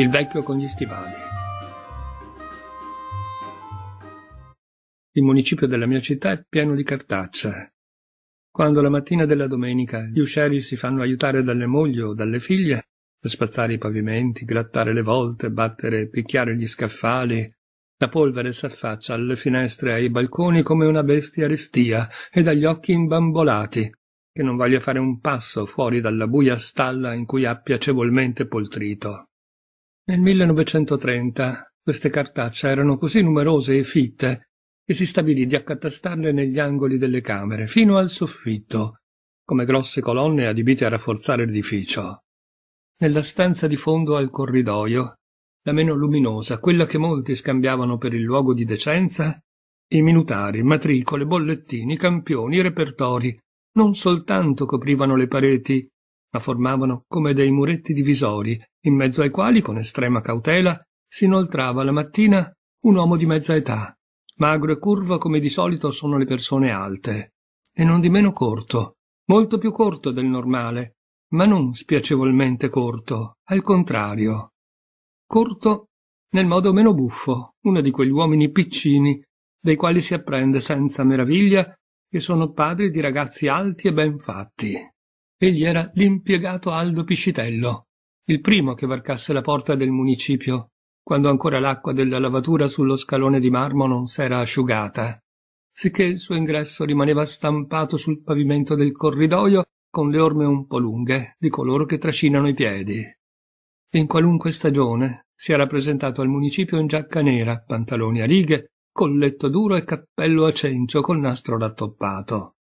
Il vecchio con gli stivali. Il municipio della mia città è pieno di cartacce. Quando la mattina della domenica gli uscieri si fanno aiutare dalle mogli o dalle figlie per spazzare i pavimenti, grattare le volte, battere e picchiare gli scaffali, la polvere s'affaccia alle finestre e ai balconi come una bestia restia e dagli occhi imbambolati, che non voglia fare un passo fuori dalla buia stalla in cui ha piacevolmente poltrito. Nel 1930 queste cartacce erano così numerose e fitte che si stabilì di accatastarle negli angoli delle camere, fino al soffitto, come grosse colonne adibite a rafforzare l'edificio. Nella stanza di fondo al corridoio, la meno luminosa, quella che molti scambiavano per il luogo di decenza, i minutari, matricole, bollettini, campioni, repertori, non soltanto coprivano le pareti, ma formavano come dei muretti divisori in mezzo ai quali, con estrema cautela, si inoltrava la mattina un uomo di mezza età, magro e curvo come di solito sono le persone alte, e non di meno corto, molto più corto del normale, ma non spiacevolmente corto, al contrario. Corto nel modo meno buffo, uno di quegli uomini piccini dei quali si apprende senza meraviglia che sono padri di ragazzi alti e ben fatti. Egli era l'impiegato Aldo Piscitello, il primo che varcasse la porta del municipio, quando ancora l'acqua della lavatura sullo scalone di marmo non s'era asciugata, sicché il suo ingresso rimaneva stampato sul pavimento del corridoio con le orme un po lunghe di coloro che trascinano i piedi. In qualunque stagione si era presentato al municipio in giacca nera, pantaloni a righe, colletto duro e cappello a cencio col nastro rattoppato.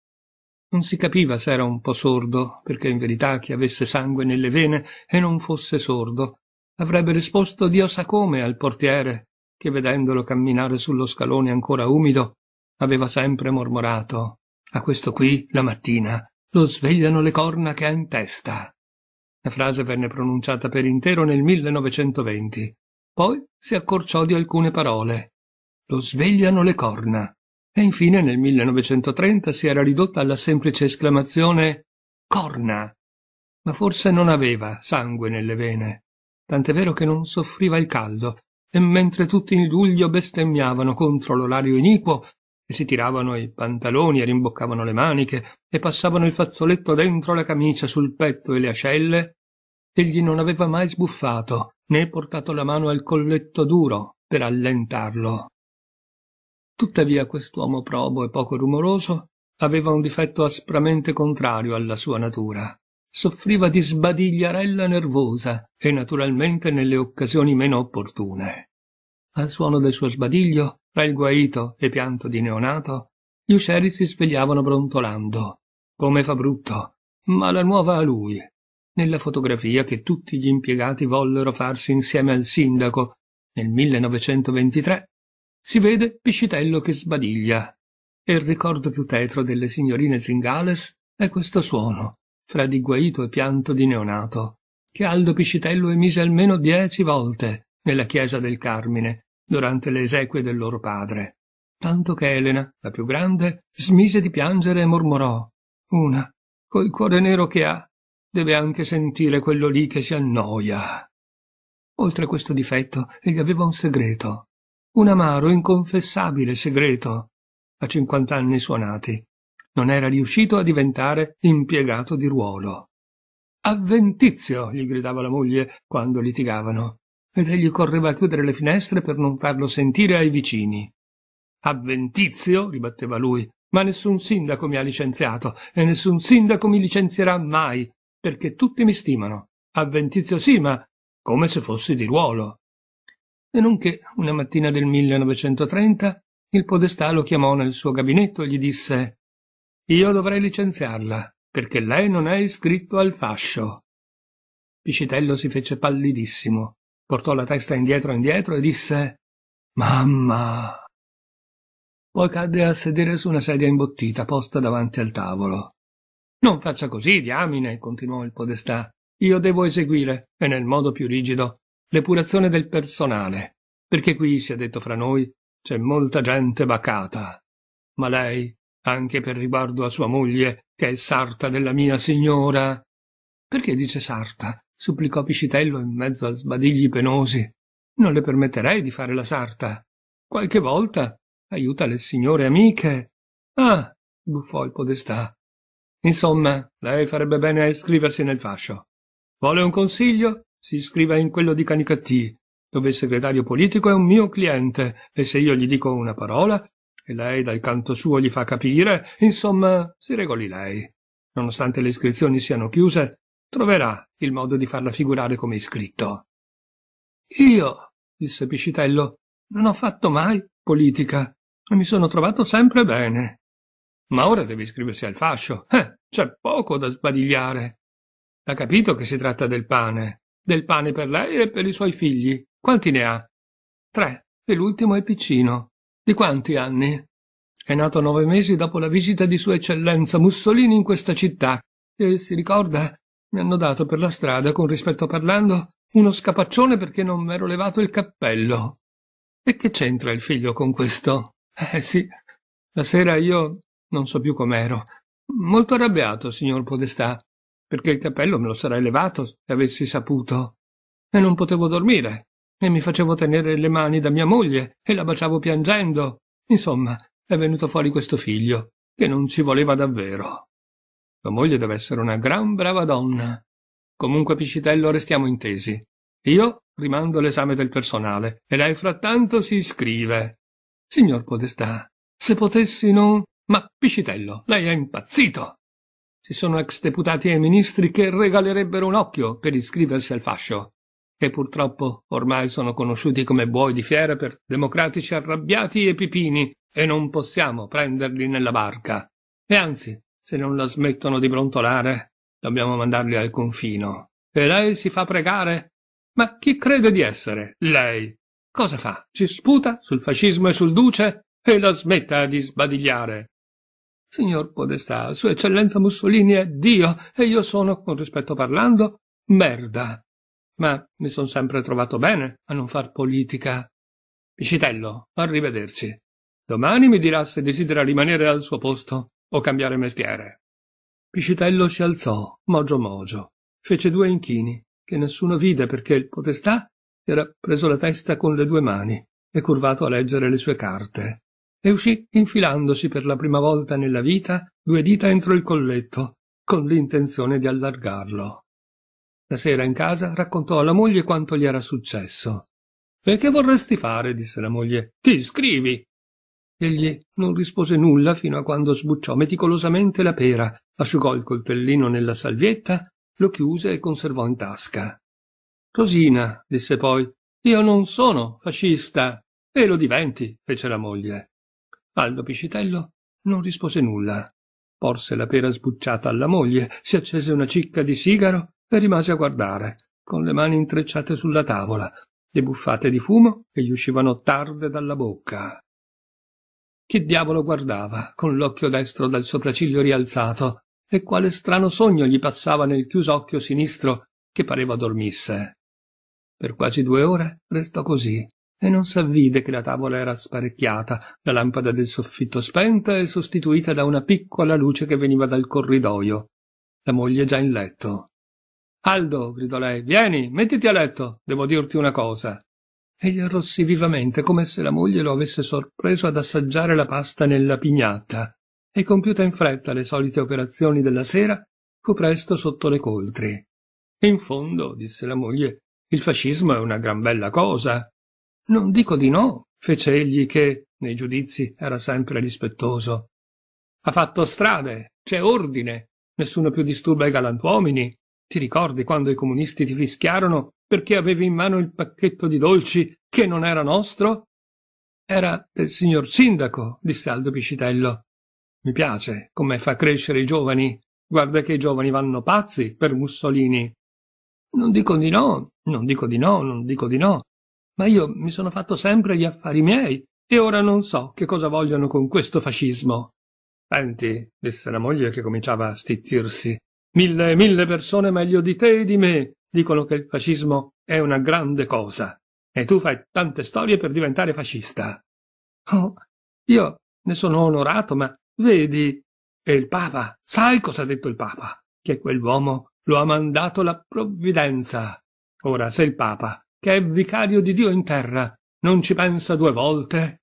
Non si capiva se era un po sordo, perché in verità chi avesse sangue nelle vene e non fosse sordo avrebbe risposto Dio sa come al portiere, che vedendolo camminare sullo scalone ancora umido, aveva sempre mormorato A questo qui, la mattina, lo svegliano le corna che ha in testa. La frase venne pronunciata per intero nel 1920. Poi si accorciò di alcune parole. Lo svegliano le corna. E infine nel 1930 si era ridotta alla semplice esclamazione Corna! Ma forse non aveva sangue nelle vene, tant'è vero che non soffriva il caldo, e mentre tutti in luglio bestemmiavano contro l'orario iniquo e si tiravano i pantaloni e rimboccavano le maniche e passavano il fazzoletto dentro la camicia sul petto e le ascelle, egli non aveva mai sbuffato né portato la mano al colletto duro per allentarlo Tuttavia quest'uomo probo e poco rumoroso aveva un difetto aspramente contrario alla sua natura. Soffriva di sbadigliarella nervosa e naturalmente nelle occasioni meno opportune. Al suono del suo sbadiglio, tra il guaito e pianto di neonato, gli uscieri si svegliavano brontolando. Come fa brutto! Ma la nuova a lui! Nella fotografia che tutti gli impiegati vollero farsi insieme al sindaco nel 1923 si vede Piscitello che sbadiglia. E il ricordo più tetro delle signorine Zingales è questo suono, fra di guaito e pianto di neonato, che Aldo Piscitello emise almeno dieci volte nella chiesa del Carmine durante le esequie del loro padre, tanto che Elena, la più grande, smise di piangere e mormorò una, col cuore nero che ha, deve anche sentire quello lì che si annoia. Oltre a questo difetto, egli aveva un segreto, un amaro inconfessabile segreto a cinquant'anni suonati. Non era riuscito a diventare impiegato di ruolo. Avventizio! gli gridava la moglie quando litigavano, ed egli correva a chiudere le finestre per non farlo sentire ai vicini. Avventizio! ribatteva lui, ma nessun sindaco mi ha licenziato e nessun sindaco mi licenzierà mai, perché tutti mi stimano. Avventizio sì, ma come se fossi di ruolo e nonché una mattina del 1930 il podestà lo chiamò nel suo gabinetto e gli disse Io dovrei licenziarla, perché lei non è iscritto al fascio. Piscitello si fece pallidissimo, portò la testa indietro e indietro e disse Mamma. Poi cadde a sedere su una sedia imbottita posta davanti al tavolo. Non faccia così, diamine, continuò il podestà. Io devo eseguire, e nel modo più rigido, l'epurazione del personale, perché qui, si è detto fra noi, c'è molta gente bacata. Ma lei, anche per riguardo a sua moglie, che è sarta della mia signora. Perché dice sarta? supplicò Piscitello in mezzo a sbadigli penosi. Non le permetterei di fare la sarta. Qualche volta aiuta le signore amiche. Ah, buffò il podestà. Insomma, lei farebbe bene a iscriversi nel fascio. Vuole un consiglio? si iscriva in quello di Canicattì, dove il segretario politico è un mio cliente, e se io gli dico una parola, e lei dal canto suo gli fa capire, insomma, si regoli lei. Nonostante le iscrizioni siano chiuse, troverà il modo di farla figurare come iscritto. Io, disse Piscitello, non ho fatto mai politica e mi sono trovato sempre bene. Ma ora deve iscriversi al fascio. Eh, c'è poco da sbadigliare. Ha capito che si tratta del pane del pane per lei e per i suoi figli. Quanti ne ha? Tre, e l'ultimo è piccino. Di quanti anni? È nato nove mesi dopo la visita di Sua Eccellenza Mussolini in questa città e, si ricorda, mi hanno dato per la strada, con rispetto parlando, uno scapaccione perché non m'ero levato il cappello. E che c'entra il figlio con questo? Eh sì, la sera io non so più com'ero. Molto arrabbiato, signor Podestà perché il cappello me lo sarei levato se avessi saputo. E non potevo dormire, e mi facevo tenere le mani da mia moglie, e la baciavo piangendo. Insomma, è venuto fuori questo figlio, che non ci voleva davvero. La moglie deve essere una gran brava donna. Comunque, Piscitello, restiamo intesi. Io rimando l'esame del personale, e lei frattanto si iscrive. Signor Podestà, se potessi non... Ma, Piscitello, lei è impazzito! Ci sono ex deputati e ministri che regalerebbero un occhio per iscriversi al fascio, che purtroppo ormai sono conosciuti come buoi di fiera per democratici arrabbiati e pipini, e non possiamo prenderli nella barca. E anzi, se non la smettono di brontolare, dobbiamo mandarli al confino. E lei si fa pregare? Ma chi crede di essere? Lei. Cosa fa? Ci sputa sul fascismo e sul duce? E la smetta di sbadigliare. Signor Podestà, Sua Eccellenza Mussolini è Dio e io sono, con rispetto parlando, merda. Ma mi sono sempre trovato bene a non far politica. Piscitello, arrivederci. Domani mi dirà se desidera rimanere al suo posto o cambiare mestiere. Piscitello si alzò, mogio mogio, fece due inchini, che nessuno vide perché il Podestà era preso la testa con le due mani e curvato a leggere le sue carte e uscì infilandosi per la prima volta nella vita due dita entro il colletto, con l'intenzione di allargarlo. La sera in casa raccontò alla moglie quanto gli era successo. E che vorresti fare? disse la moglie. Ti iscrivi. Egli non rispose nulla fino a quando sbucciò meticolosamente la pera, asciugò il coltellino nella salvietta, lo chiuse e conservò in tasca. Rosina, disse poi, io non sono fascista. E lo diventi, fece la moglie. Aldo Piscitello non rispose nulla. Porse la pera sbucciata alla moglie, si accese una cicca di sigaro e rimase a guardare, con le mani intrecciate sulla tavola, le buffate di fumo che gli uscivano tarde dalla bocca. Che diavolo guardava, con l'occhio destro dal sopracciglio rialzato, e quale strano sogno gli passava nel chiuso occhio sinistro che pareva dormisse. Per quasi due ore restò così, e non s'avvide che la tavola era sparecchiata, la lampada del soffitto spenta e sostituita da una piccola luce che veniva dal corridoio. La moglie già in letto. Aldo, gridò lei, vieni, mettiti a letto, devo dirti una cosa. Egli arrossì vivamente, come se la moglie lo avesse sorpreso ad assaggiare la pasta nella pignatta, e compiuta in fretta le solite operazioni della sera, fu presto sotto le coltri. In fondo, disse la moglie, il fascismo è una gran bella cosa, non dico di no, fece egli che, nei giudizi, era sempre rispettoso. Ha fatto strade, c'è ordine, nessuno più disturba i galantuomini. Ti ricordi quando i comunisti ti fischiarono perché avevi in mano il pacchetto di dolci che non era nostro? Era del signor sindaco, disse Aldo Piscitello. Mi piace come fa crescere i giovani. Guarda che i giovani vanno pazzi per Mussolini. Non dico di no, non dico di no, non dico di no. Ma io mi sono fatto sempre gli affari miei e ora non so che cosa vogliono con questo fascismo. Senti, disse la moglie che cominciava a stizzirsi, Mille e mille persone meglio di te e di me dicono che il fascismo è una grande cosa. E tu fai tante storie per diventare fascista. Oh, io ne sono onorato, ma vedi. E il Papa, sai cosa ha detto il Papa? Che quell'uomo lo ha mandato la provvidenza. Ora, se il Papa che è vicario di Dio in terra, non ci pensa due volte.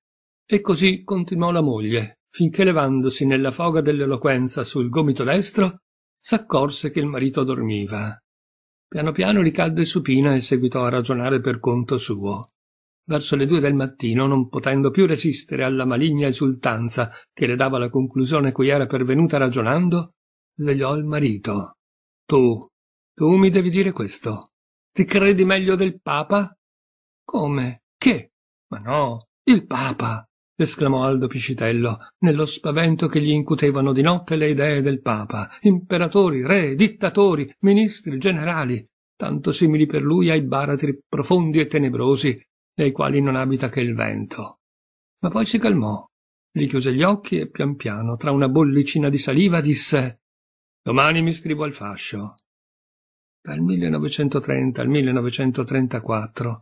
E così continuò la moglie, finché levandosi nella foga dell'eloquenza sul gomito destro, s'accorse che il marito dormiva. Piano piano ricadde supina e seguitò a ragionare per conto suo. Verso le due del mattino, non potendo più resistere alla maligna esultanza che le dava la conclusione cui era pervenuta ragionando, svegliò il marito. Tu, tu mi devi dire questo. Ti credi meglio del Papa? Come? Che? Ma no, il Papa! esclamò Aldo Piscitello, nello spavento che gli incutevano di notte le idee del Papa, imperatori, re, dittatori, ministri, generali, tanto simili per lui ai baratri profondi e tenebrosi, nei quali non abita che il vento. Ma poi si calmò, richiuse gli occhi e pian piano, tra una bollicina di saliva, disse Domani mi scrivo al fascio dal 1930 al 1934,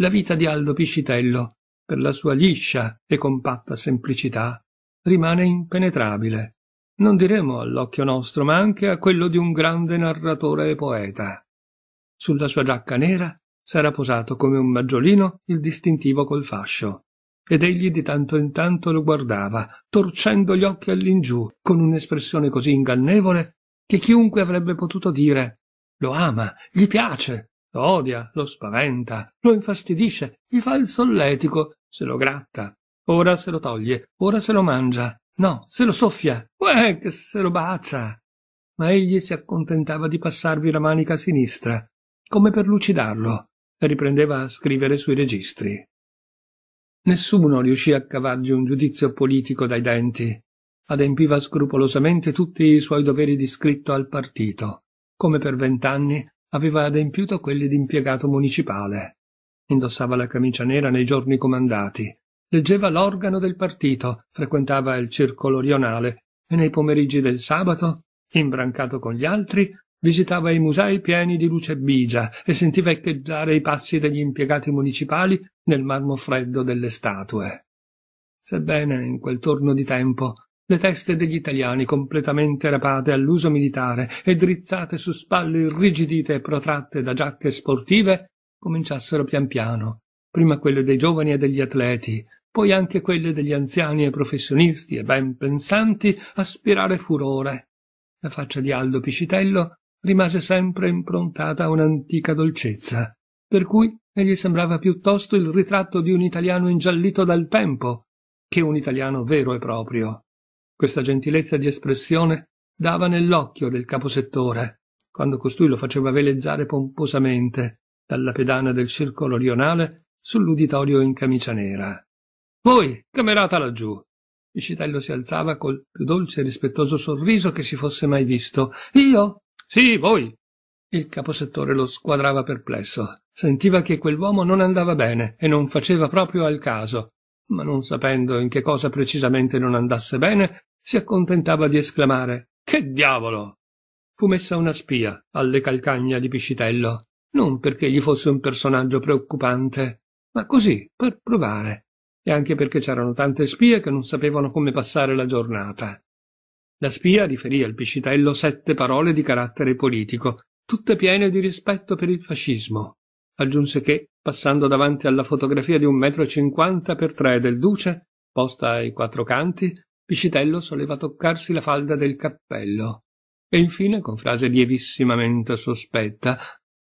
la vita di Aldo Piscitello, per la sua liscia e compatta semplicità, rimane impenetrabile, non diremo all'occhio nostro, ma anche a quello di un grande narratore e poeta. Sulla sua giacca nera s'era posato come un maggiolino il distintivo col fascio, ed egli di tanto in tanto lo guardava, torcendo gli occhi all'ingiù, con un'espressione così ingannevole che chiunque avrebbe potuto dire lo ama, gli piace, lo odia, lo spaventa, lo infastidisce, gli fa il solletico, se lo gratta, ora se lo toglie, ora se lo mangia, no, se lo soffia, uè, che se lo bacia. Ma egli si accontentava di passarvi la manica sinistra, come per lucidarlo, e riprendeva a scrivere sui registri. Nessuno riuscì a cavargli un giudizio politico dai denti. Adempiva scrupolosamente tutti i suoi doveri di scritto al partito. Come per vent'anni aveva adempiuto quelli di impiegato municipale. Indossava la camicia nera nei giorni comandati, leggeva l'organo del partito, frequentava il circolo rionale e nei pomeriggi del sabato, imbrancato con gli altri, visitava i musei pieni di luce bigia e sentiva echeggiare i passi degli impiegati municipali nel marmo freddo delle statue. Sebbene in quel torno di tempo le teste degli italiani completamente rapate all'uso militare e drizzate su spalle irrigidite e protratte da giacche sportive cominciassero pian piano prima quelle dei giovani e degli atleti poi anche quelle degli anziani e professionisti e ben pensanti a spirare furore la faccia di aldo piscitello rimase sempre improntata a un'antica dolcezza per cui egli sembrava piuttosto il ritratto di un italiano ingiallito dal tempo che un italiano vero e proprio questa gentilezza di espressione dava nell'occhio del caposettore, quando costui lo faceva veleggiare pomposamente dalla pedana del circolo rionale sull'uditorio in camicia nera. Voi, camerata laggiù! Piscitello si alzava col più dolce e rispettoso sorriso che si fosse mai visto. Io? Sì, voi! Il caposettore lo squadrava perplesso. Sentiva che quell'uomo non andava bene e non faceva proprio al caso, ma non sapendo in che cosa precisamente non andasse bene, si accontentava di esclamare Che diavolo! Fu messa una spia alle calcagna di Piscitello, non perché gli fosse un personaggio preoccupante, ma così per provare, e anche perché c'erano tante spie che non sapevano come passare la giornata. La spia riferì al Piscitello sette parole di carattere politico, tutte piene di rispetto per il fascismo. Aggiunse che, passando davanti alla fotografia di un metro e cinquanta per tre del duce, posta ai quattro canti, Piscitello soleva toccarsi la falda del cappello e infine, con frase lievissimamente sospetta,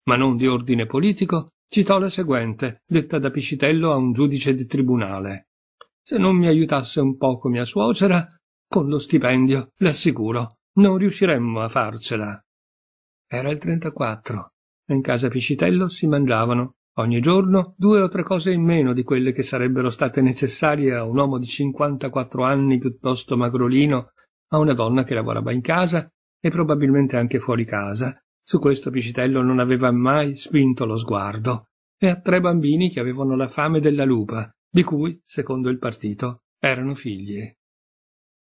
ma non di ordine politico, citò la seguente, detta da Piscitello a un giudice di tribunale. Se non mi aiutasse un poco mia suocera, con lo stipendio, le assicuro, non riusciremmo a farcela. Era il 34 e in casa Piscitello si mangiavano Ogni giorno due o tre cose in meno di quelle che sarebbero state necessarie a un uomo di 54 anni piuttosto magrolino, a una donna che lavorava in casa e probabilmente anche fuori casa. Su questo Piscitello non aveva mai spinto lo sguardo. E a tre bambini che avevano la fame della lupa, di cui, secondo il partito, erano figlie.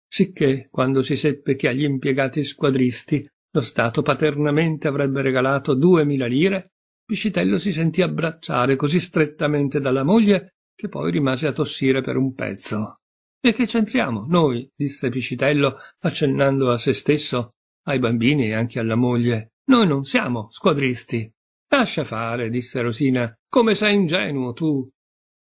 Sicché, quando si seppe che agli impiegati squadristi lo Stato paternamente avrebbe regalato duemila lire, Piscitello si sentì abbracciare così strettamente dalla moglie che poi rimase a tossire per un pezzo. E che c'entriamo, noi? disse Piscitello, accennando a se stesso, ai bambini e anche alla moglie. Noi non siamo squadristi. Lascia fare, disse Rosina. Come sei ingenuo tu.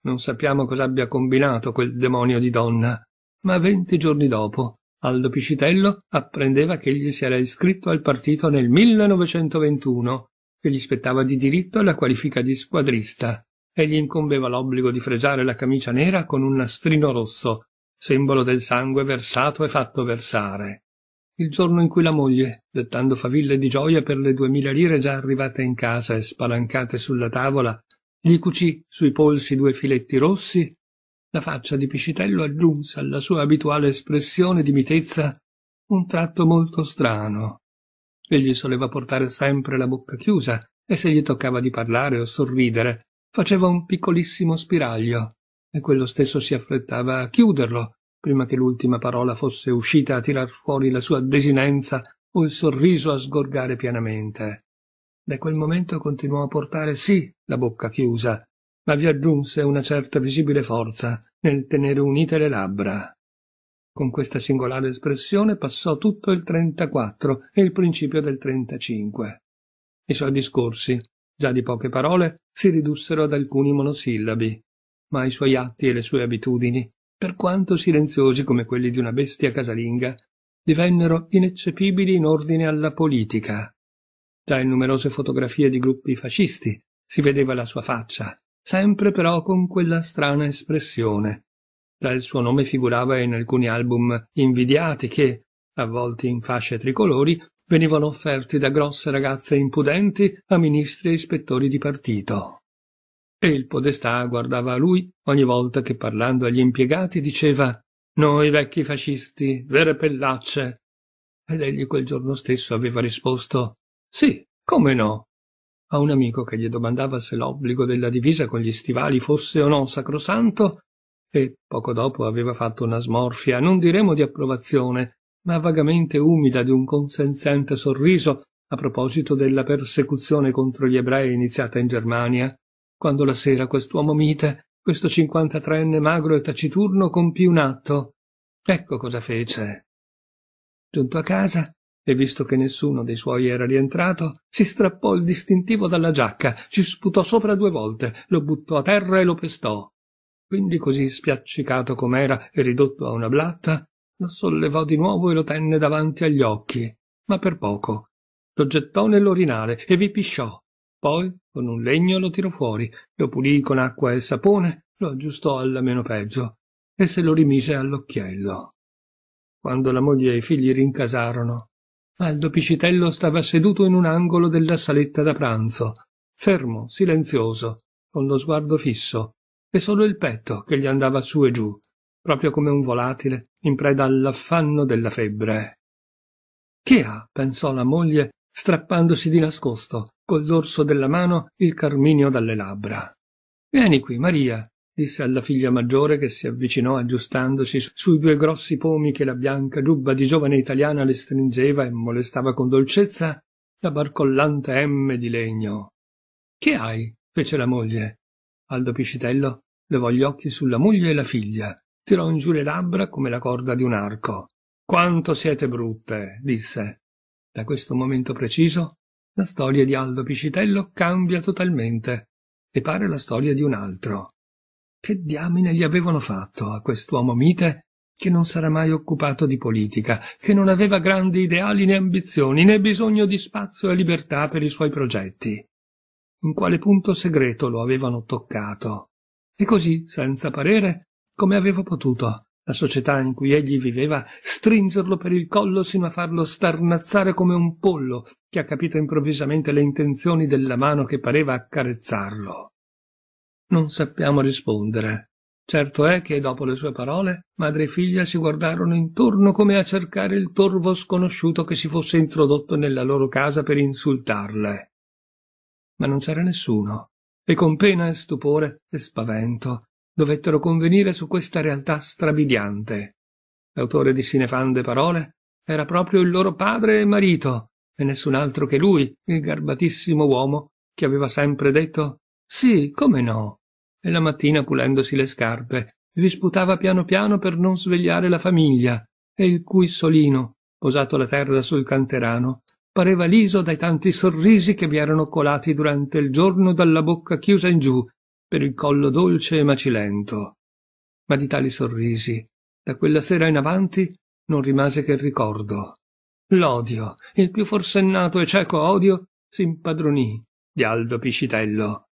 Non sappiamo cosa abbia combinato quel demonio di donna. Ma venti giorni dopo, Aldo Piscitello apprendeva che egli si era iscritto al partito nel 1921 che gli spettava di diritto la qualifica di squadrista e gli incombeva l'obbligo di fresare la camicia nera con un nastrino rosso, simbolo del sangue versato e fatto versare. Il giorno in cui la moglie, dettando faville di gioia per le duemila lire già arrivate in casa e spalancate sulla tavola, gli cucì sui polsi due filetti rossi, la faccia di Piscitello aggiunse alla sua abituale espressione di mitezza un tratto molto strano, Egli soleva portare sempre la bocca chiusa e se gli toccava di parlare o sorridere, faceva un piccolissimo spiraglio e quello stesso si affrettava a chiuderlo prima che l'ultima parola fosse uscita a tirar fuori la sua desinenza o il sorriso a sgorgare pianamente. Da quel momento continuò a portare sì la bocca chiusa, ma vi aggiunse una certa visibile forza nel tenere unite le labbra. Con questa singolare espressione passò tutto il 34 e il principio del 35. I suoi discorsi, già di poche parole, si ridussero ad alcuni monosillabi, ma i suoi atti e le sue abitudini, per quanto silenziosi come quelli di una bestia casalinga, divennero ineccepibili in ordine alla politica. Già in numerose fotografie di gruppi fascisti si vedeva la sua faccia, sempre però con quella strana espressione, il suo nome figurava in alcuni album invidiati che, avvolti in fasce tricolori, venivano offerti da grosse ragazze impudenti a ministri e ispettori di partito. E il podestà guardava a lui ogni volta che parlando agli impiegati diceva Noi vecchi fascisti, vere pellacce. Ed egli quel giorno stesso aveva risposto Sì, come no? a un amico che gli domandava se l'obbligo della divisa con gli stivali fosse o no sacrosanto, e poco dopo aveva fatto una smorfia, non diremo di approvazione, ma vagamente umida di un consenziente sorriso a proposito della persecuzione contro gli ebrei iniziata in Germania, quando la sera quest'uomo mite, questo cinquantatreenne magro e taciturno, compì un atto. Ecco cosa fece. Giunto a casa, e visto che nessuno dei suoi era rientrato, si strappò il distintivo dalla giacca, ci sputò sopra due volte, lo buttò a terra e lo pestò. Quindi così spiaccicato com'era e ridotto a una blatta, lo sollevò di nuovo e lo tenne davanti agli occhi, ma per poco. Lo gettò nell'orinale e vi pisciò. Poi, con un legno, lo tirò fuori, lo pulì con acqua e sapone, lo aggiustò alla meno peggio e se lo rimise all'occhiello. Quando la moglie e i figli rincasarono, Aldo Piscitello stava seduto in un angolo della saletta da pranzo, fermo, silenzioso, con lo sguardo fisso, e solo il petto che gli andava su e giù, proprio come un volatile in preda all'affanno della febbre. Che ha? pensò la moglie, strappandosi di nascosto, col dorso della mano, il carminio dalle labbra. Vieni qui, Maria, disse alla figlia maggiore che si avvicinò aggiustandosi sui due grossi pomi che la bianca giubba di giovane italiana le stringeva e molestava con dolcezza la barcollante M di legno. Che hai? fece la moglie. Aldo Piscitello levò gli occhi sulla moglie e la figlia, tirò in giù le labbra come la corda di un arco. Quanto siete brutte, disse. Da questo momento preciso, la storia di Aldo Piscitello cambia totalmente e pare la storia di un altro. Che diamine gli avevano fatto a quest'uomo mite che non sarà mai occupato di politica, che non aveva grandi ideali né ambizioni, né bisogno di spazio e libertà per i suoi progetti. In quale punto segreto lo avevano toccato? E così, senza parere, come aveva potuto, la società in cui egli viveva, stringerlo per il collo sino a farlo starnazzare come un pollo che ha capito improvvisamente le intenzioni della mano che pareva accarezzarlo. Non sappiamo rispondere. Certo è che, dopo le sue parole, madre e figlia si guardarono intorno come a cercare il torvo sconosciuto che si fosse introdotto nella loro casa per insultarle. Ma non c'era nessuno e con pena e stupore e spavento dovettero convenire su questa realtà strabiliante. L'autore di cinefande parole era proprio il loro padre e marito, e nessun altro che lui, il garbatissimo uomo che aveva sempre detto sì, come no, e la mattina pulendosi le scarpe vi sputava piano piano per non svegliare la famiglia, e il cui solino, posato a terra sul canterano, pareva liso dai tanti sorrisi che vi erano colati durante il giorno dalla bocca chiusa in giù per il collo dolce e macilento. Ma di tali sorrisi, da quella sera in avanti, non rimase che il ricordo. L'odio, il più forsennato e cieco odio, si impadronì di Aldo Piscitello.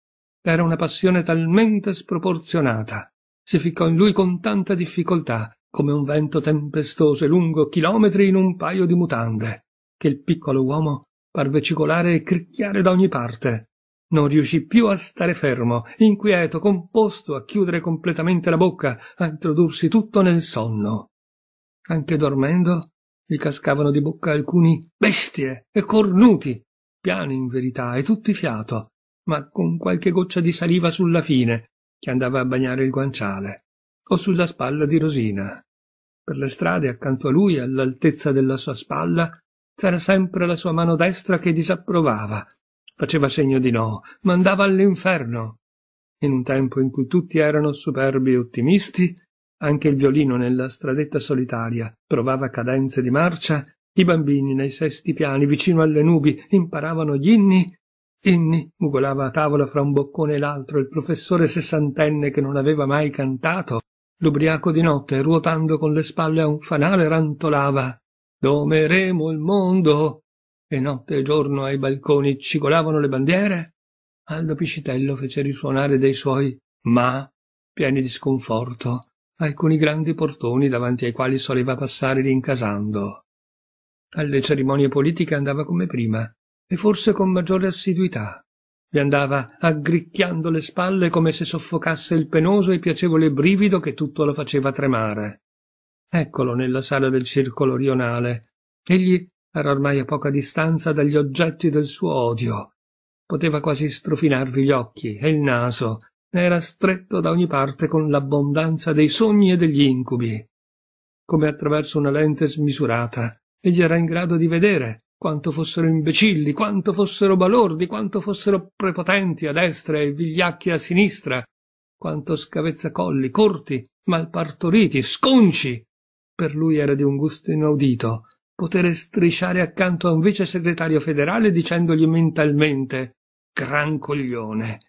Era una passione talmente sproporzionata. Si ficcò in lui con tanta difficoltà, come un vento tempestoso e lungo chilometri in un paio di mutande che il piccolo uomo parve cicolare e cricchiare da ogni parte. Non riuscì più a stare fermo, inquieto, composto, a chiudere completamente la bocca, a introdursi tutto nel sonno. Anche dormendo, gli cascavano di bocca alcuni bestie e cornuti, piani in verità e tutti fiato, ma con qualche goccia di saliva sulla fine, che andava a bagnare il guanciale, o sulla spalla di Rosina. Per le strade accanto a lui, all'altezza della sua spalla, c'era sempre la sua mano destra che disapprovava, faceva segno di no, mandava all'inferno. In un tempo in cui tutti erano superbi e ottimisti, anche il violino nella stradetta solitaria provava cadenze di marcia, i bambini nei sesti piani vicino alle nubi imparavano gli inni, inni mugolava a tavola fra un boccone e l'altro il professore sessantenne che non aveva mai cantato, l'ubriaco di notte ruotando con le spalle a un fanale rantolava domeremo il mondo. E notte e giorno ai balconi cigolavano le bandiere. Aldo Piscitello fece risuonare dei suoi ma, pieni di sconforto, alcuni grandi portoni davanti ai quali soleva passare rincasando. Alle cerimonie politiche andava come prima, e forse con maggiore assiduità. Vi andava aggricchiando le spalle come se soffocasse il penoso e piacevole brivido che tutto lo faceva tremare eccolo nella sala del circolo rionale. Egli era ormai a poca distanza dagli oggetti del suo odio. Poteva quasi strofinarvi gli occhi e il naso, ne era stretto da ogni parte con l'abbondanza dei sogni e degli incubi. Come attraverso una lente smisurata, egli era in grado di vedere quanto fossero imbecilli, quanto fossero balordi, quanto fossero prepotenti a destra e vigliacchi a sinistra, quanto scavezzacolli, corti, malpartoriti, sconci, per lui era di un gusto inaudito poter strisciare accanto a un vice segretario federale dicendogli mentalmente gran coglione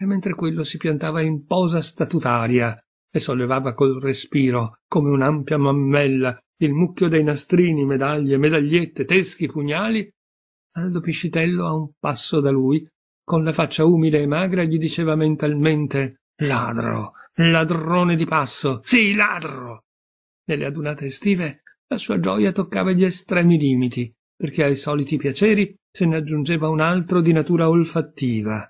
e mentre quello si piantava in posa statutaria e sollevava col respiro come un'ampia mammella il mucchio dei nastrini medaglie medagliette teschi pugnali aldo piscitello a un passo da lui con la faccia umile e magra gli diceva mentalmente ladro ladrone di passo sì ladro nelle adunate estive la sua gioia toccava gli estremi limiti, perché ai soliti piaceri se ne aggiungeva un altro di natura olfattiva.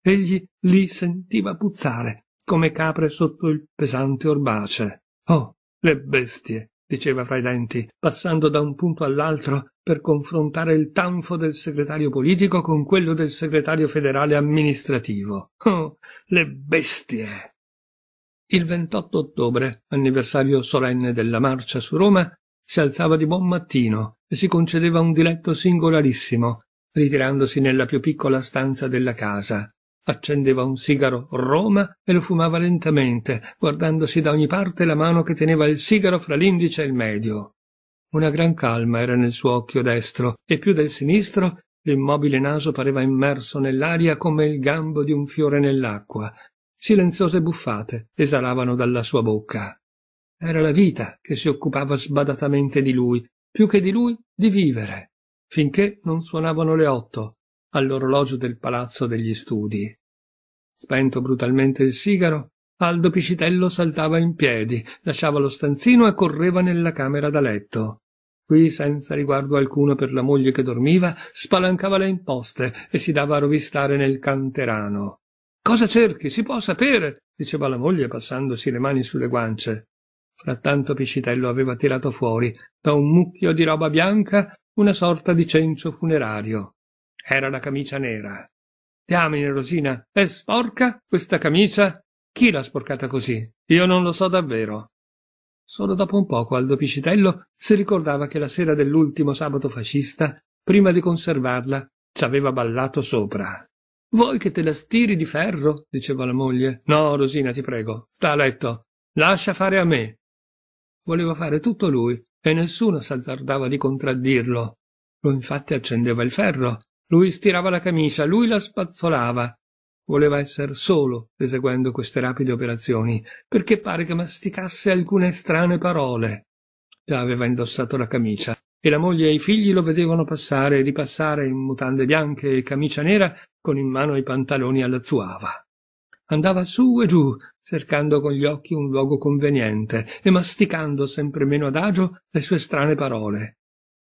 Egli li sentiva puzzare, come capre sotto il pesante orbace. Oh, le bestie! diceva fra i denti, passando da un punto all'altro per confrontare il tanfo del segretario politico con quello del segretario federale amministrativo. Oh, le bestie! Il 28 ottobre, anniversario solenne della marcia su Roma, si alzava di buon mattino e si concedeva un diletto singolarissimo, ritirandosi nella più piccola stanza della casa. Accendeva un sigaro Roma e lo fumava lentamente, guardandosi da ogni parte la mano che teneva il sigaro fra l'indice e il medio. Una gran calma era nel suo occhio destro, e più del sinistro l'immobile naso pareva immerso nell'aria come il gambo di un fiore nell'acqua, silenziose buffate esalavano dalla sua bocca. Era la vita che si occupava sbadatamente di lui, più che di lui di vivere, finché non suonavano le otto all'orologio del palazzo degli studi. Spento brutalmente il sigaro, Aldo Piscitello saltava in piedi, lasciava lo stanzino e correva nella camera da letto. Qui, senza riguardo alcuno per la moglie che dormiva, spalancava le imposte e si dava a rovistare nel canterano. Cosa cerchi? Si può sapere, diceva la moglie passandosi le mani sulle guance. Frattanto Piscitello aveva tirato fuori, da un mucchio di roba bianca, una sorta di cencio funerario. Era la camicia nera. Diamine, Rosina, è sporca questa camicia? Chi l'ha sporcata così? Io non lo so davvero. Solo dopo un poco Aldo Piscitello si ricordava che la sera dell'ultimo sabato fascista, prima di conservarla, ci aveva ballato sopra. Vuoi che te la stiri di ferro? diceva la moglie. No, Rosina, ti prego, sta a letto. Lascia fare a me. Voleva fare tutto lui e nessuno s'azzardava di contraddirlo. Lui infatti accendeva il ferro, lui stirava la camicia, lui la spazzolava. Voleva esser solo eseguendo queste rapide operazioni, perché pare che masticasse alcune strane parole. Già aveva indossato la camicia e la moglie e i figli lo vedevano passare e ripassare in mutande bianche e camicia nera con in mano i pantaloni alla zuava. Andava su e giù, cercando con gli occhi un luogo conveniente e masticando sempre meno adagio le sue strane parole.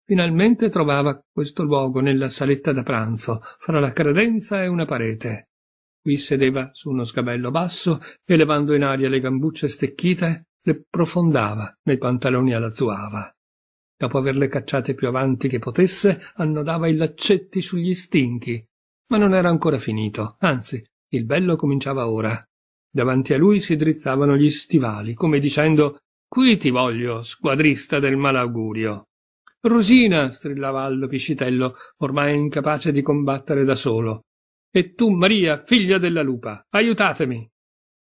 Finalmente trovava questo luogo nella saletta da pranzo, fra la credenza e una parete. Qui sedeva su uno sgabello basso e levando in aria le gambucce stecchite le profondava nei pantaloni alla zuava. Dopo averle cacciate più avanti che potesse, annodava i laccetti sugli stinchi ma non era ancora finito, anzi, il bello cominciava ora. Davanti a lui si drizzavano gli stivali, come dicendo Qui ti voglio, squadrista del malaugurio. Rosina, strillava Aldo Piscitello, ormai incapace di combattere da solo. E tu, Maria, figlia della lupa, aiutatemi.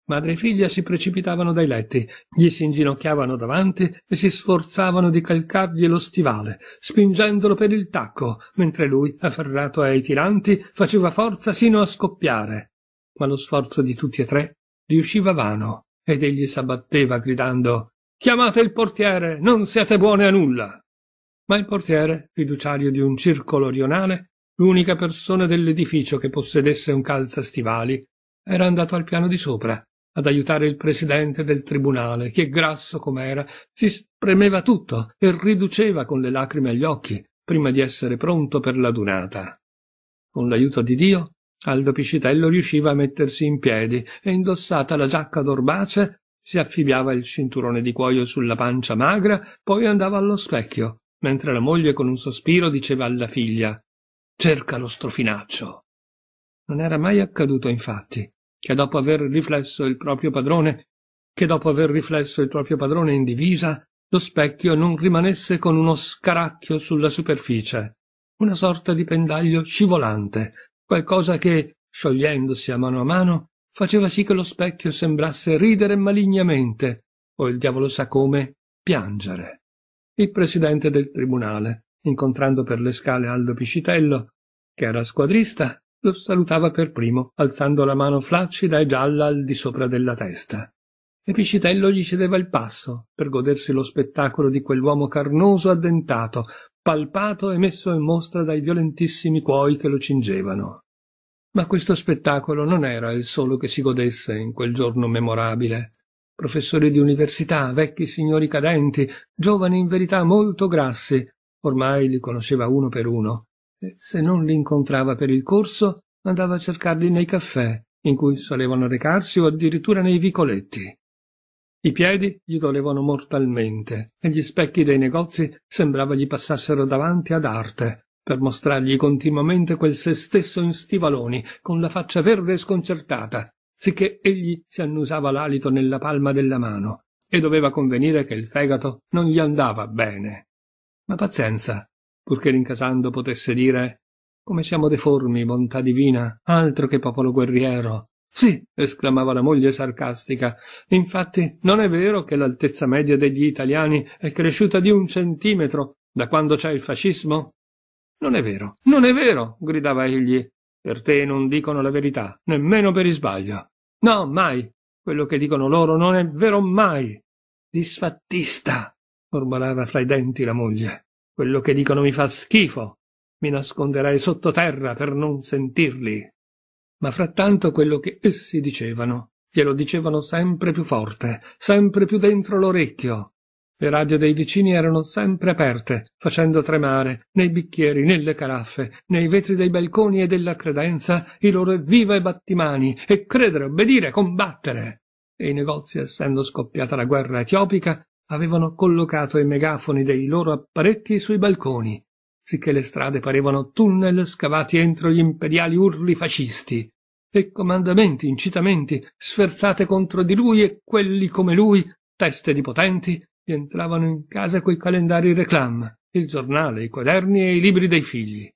Madre e figlia si precipitavano dai letti, gli si inginocchiavano davanti e si sforzavano di calcargli lo stivale, spingendolo per il tacco, mentre lui, afferrato ai tiranti, faceva forza sino a scoppiare. Ma lo sforzo di tutti e tre riusciva vano, ed egli s'abbatteva gridando Chiamate il portiere, non siete buone a nulla. Ma il portiere, fiduciario di un circolo rionale, l'unica persona dell'edificio che possedesse un calza stivali, era andato al piano di sopra ad aiutare il presidente del tribunale, che grasso com'era, si spremeva tutto e riduceva con le lacrime agli occhi prima di essere pronto per l'adunata. Con l'aiuto di Dio, Aldo Piscitello riusciva a mettersi in piedi e indossata la giacca d'orbace si affibbiava il cinturone di cuoio sulla pancia magra, poi andava allo specchio, mentre la moglie con un sospiro diceva alla figlia Cerca lo strofinaccio. Non era mai accaduto, infatti, che dopo aver riflesso il proprio padrone, che dopo aver riflesso il proprio padrone in divisa, lo specchio non rimanesse con uno scaracchio sulla superficie, una sorta di pendaglio scivolante, qualcosa che, sciogliendosi a mano a mano, faceva sì che lo specchio sembrasse ridere malignamente, o il diavolo sa come, piangere. Il presidente del tribunale, incontrando per le scale Aldo Piscitello, che era squadrista, lo salutava per primo, alzando la mano flaccida e gialla al di sopra della testa. E Piscitello gli cedeva il passo per godersi lo spettacolo di quell'uomo carnoso addentato, palpato e messo in mostra dai violentissimi cuoi che lo cingevano. Ma questo spettacolo non era il solo che si godesse in quel giorno memorabile. Professori di università, vecchi signori cadenti, giovani in verità molto grassi, ormai li conosceva uno per uno, e se non li incontrava per il corso, andava a cercarli nei caffè, in cui solevano recarsi o addirittura nei vicoletti. I piedi gli dolevano mortalmente e gli specchi dei negozi sembrava gli passassero davanti ad arte per mostrargli continuamente quel se stesso in stivaloni con la faccia verde e sconcertata, sicché egli si annusava l'alito nella palma della mano e doveva convenire che il fegato non gli andava bene. Ma pazienza, purché rincasando potesse dire come siamo deformi, bontà divina, altro che popolo guerriero. Sì, esclamava la moglie sarcastica. Infatti, non è vero che l'altezza media degli italiani è cresciuta di un centimetro da quando c'è il fascismo? Non è vero, non è vero, gridava egli. Per te non dicono la verità, nemmeno per isbaglio. No, mai. Quello che dicono loro non è vero mai. Disfattista, mormorava fra i denti la moglie. Quello che dicono mi fa schifo. Mi nasconderai sottoterra per non sentirli. Ma frattanto quello che essi dicevano glielo dicevano sempre più forte, sempre più dentro l'orecchio. Le radio dei vicini erano sempre aperte, facendo tremare nei bicchieri, nelle caraffe, nei vetri dei balconi e della credenza i loro evviva e battimani e credere, obbedire, combattere. E i negozi, essendo scoppiata la guerra etiopica, avevano collocato i megafoni dei loro apparecchi sui balconi, sicché le strade parevano tunnel scavati entro gli imperiali urli fascisti, e comandamenti, incitamenti, sferzate contro di lui e quelli come lui, teste di potenti, gli entravano in casa coi calendari reclam, il giornale, i quaderni e i libri dei figli.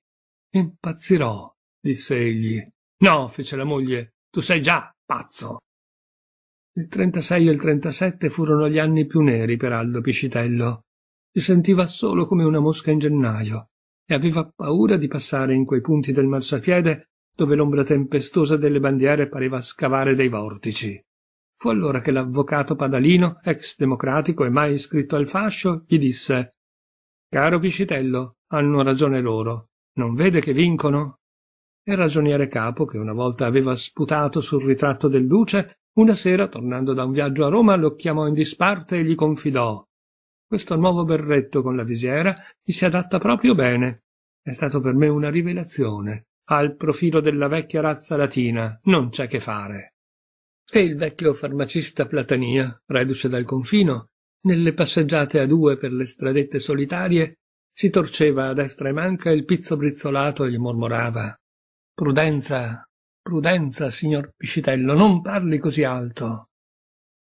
Impazzirò, disse egli. No, fece la moglie, tu sei già pazzo. Il 36 e il 37 furono gli anni più neri per Aldo Piscitello. Si sentiva solo come una mosca in gennaio e aveva paura di passare in quei punti del marciapiede dove l'ombra tempestosa delle bandiere pareva scavare dei vortici. Fu allora che l'avvocato Padalino, ex democratico e mai iscritto al fascio, gli disse Caro Piscitello, hanno ragione loro. Non vede che vincono? E il ragioniere capo, che una volta aveva sputato sul ritratto del duce, una sera, tornando da un viaggio a Roma, lo chiamò in disparte e gli confidò. Questo nuovo berretto con la visiera gli si adatta proprio bene. È stato per me una rivelazione. Ha il profilo della vecchia razza latina. Non c'è che fare. E il vecchio farmacista Platania, reduce dal confino, nelle passeggiate a due per le stradette solitarie, si torceva a destra e manca il pizzo brizzolato e gli mormorava Prudenza, Prudenza, signor Piscitello, non parli così alto.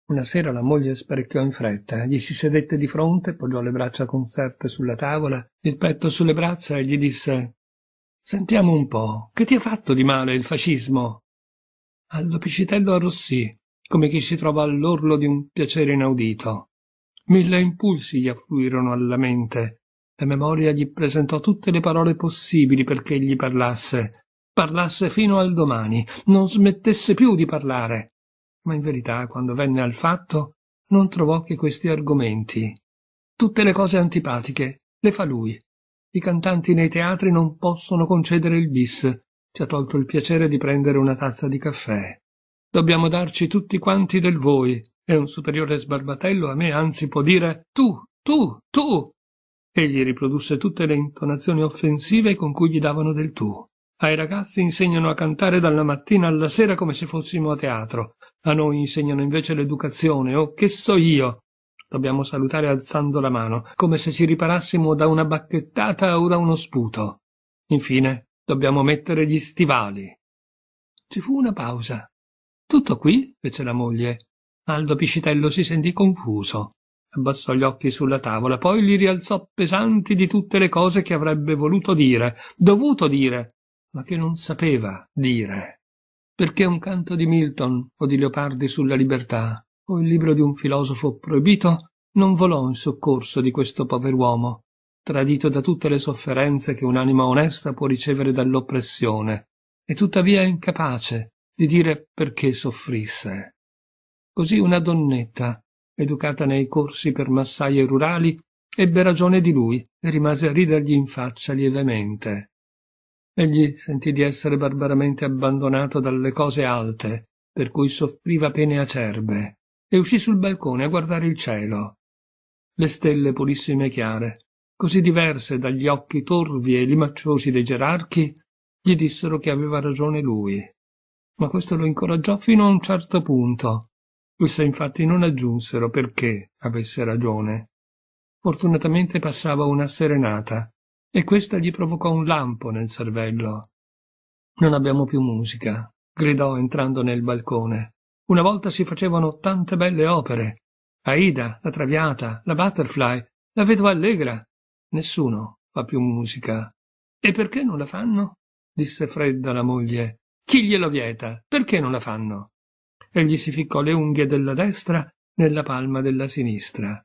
Una sera la moglie sparecchiò in fretta, gli si sedette di fronte, poggiò le braccia conserte sulla tavola, il petto sulle braccia e gli disse Sentiamo un po', che ti ha fatto di male il fascismo? Allo Piscitello arrossì, come chi si trova all'orlo di un piacere inaudito. Mille impulsi gli affluirono alla mente. La memoria gli presentò tutte le parole possibili perché egli parlasse, Parlasse fino al domani, non smettesse più di parlare. Ma in verità, quando venne al fatto, non trovò che questi argomenti. Tutte le cose antipatiche le fa lui. I cantanti nei teatri non possono concedere il bis. Ci ha tolto il piacere di prendere una tazza di caffè. Dobbiamo darci tutti quanti del voi. E un superiore sbarbatello a me anzi può dire tu, tu, tu. Egli riprodusse tutte le intonazioni offensive con cui gli davano del tu. Ai ragazzi insegnano a cantare dalla mattina alla sera come se fossimo a teatro. A noi insegnano invece l'educazione, o che so io. Dobbiamo salutare alzando la mano, come se ci riparassimo da una bacchettata o da uno sputo. Infine, dobbiamo mettere gli stivali. Ci fu una pausa. Tutto qui? fece la moglie. Aldo Piscitello si sentì confuso. Abbassò gli occhi sulla tavola, poi li rialzò pesanti di tutte le cose che avrebbe voluto dire, dovuto dire, ma che non sapeva dire. Perché un canto di Milton o di Leopardi sulla libertà o il libro di un filosofo proibito non volò in soccorso di questo pover'uomo, tradito da tutte le sofferenze che un'anima onesta può ricevere dall'oppressione, e tuttavia incapace di dire perché soffrisse. Così una donnetta, educata nei corsi per massaie rurali, ebbe ragione di lui e rimase a ridergli in faccia lievemente. Egli sentì di essere barbaramente abbandonato dalle cose alte, per cui soffriva pene acerbe, e uscì sul balcone a guardare il cielo. Le stelle purissime e chiare, così diverse dagli occhi torvi e limacciosi dei gerarchi, gli dissero che aveva ragione lui. Ma questo lo incoraggiò fino a un certo punto. Esse infatti non aggiunsero perché avesse ragione. Fortunatamente passava una serenata e questa gli provocò un lampo nel cervello. Non abbiamo più musica, gridò entrando nel balcone. Una volta si facevano tante belle opere. Aida, la Traviata, la Butterfly, la Vedova Allegra. Nessuno fa più musica. E perché non la fanno? disse fredda la moglie. Chi glielo vieta? Perché non la fanno? E gli si ficcò le unghie della destra nella palma della sinistra.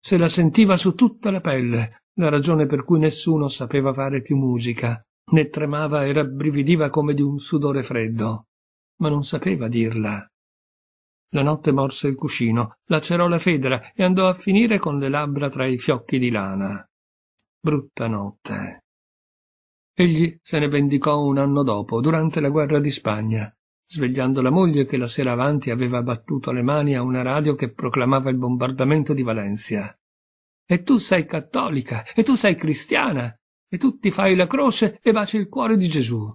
Se la sentiva su tutta la pelle, la ragione per cui nessuno sapeva fare più musica, né tremava e rabbrividiva come di un sudore freddo, ma non sapeva dirla. La notte morse il cuscino, lacerò la federa e andò a finire con le labbra tra i fiocchi di lana. Brutta notte. Egli se ne vendicò un anno dopo, durante la guerra di Spagna, svegliando la moglie che la sera avanti aveva battuto le mani a una radio che proclamava il bombardamento di Valencia. E tu sei cattolica, e tu sei cristiana, e tu ti fai la croce e baci il cuore di Gesù.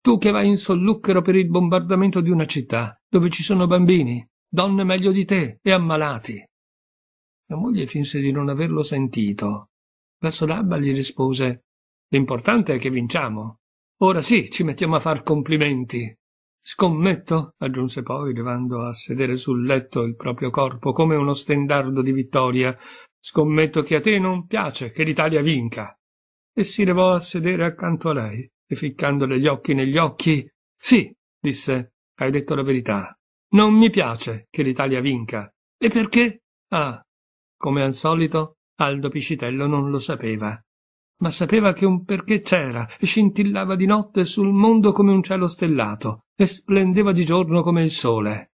Tu che vai in solluchero per il bombardamento di una città, dove ci sono bambini, donne meglio di te e ammalati. La moglie finse di non averlo sentito. Verso l'alba gli rispose L'importante è che vinciamo. Ora sì, ci mettiamo a far complimenti. Scommetto, aggiunse poi, levando a sedere sul letto il proprio corpo come uno stendardo di vittoria, Scommetto che a te non piace che l'Italia vinca. E si levò a sedere accanto a lei e ficcandole gli occhi negli occhi. Sì, disse, hai detto la verità. Non mi piace che l'Italia vinca. E perché? Ah, come al solito, Aldo Piscitello non lo sapeva. Ma sapeva che un perché c'era e scintillava di notte sul mondo come un cielo stellato e splendeva di giorno come il sole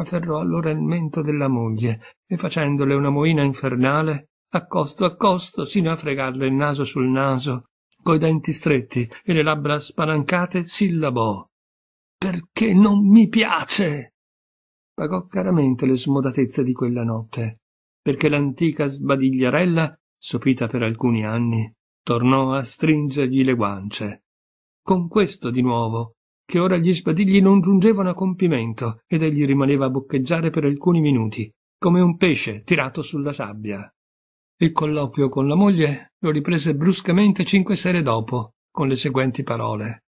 afferrò allora il mento della moglie e facendole una moina infernale accosto accosto sino a fregarle il naso sul naso coi denti stretti e le labbra spalancate sillabò perché non mi piace pagò caramente le smodatezze di quella notte perché l'antica sbadigliarella sopita per alcuni anni tornò a stringergli le guance con questo di nuovo che ora gli sbadigli non giungevano a compimento ed egli rimaneva a boccheggiare per alcuni minuti, come un pesce tirato sulla sabbia. Il colloquio con la moglie lo riprese bruscamente cinque sere dopo, con le seguenti parole.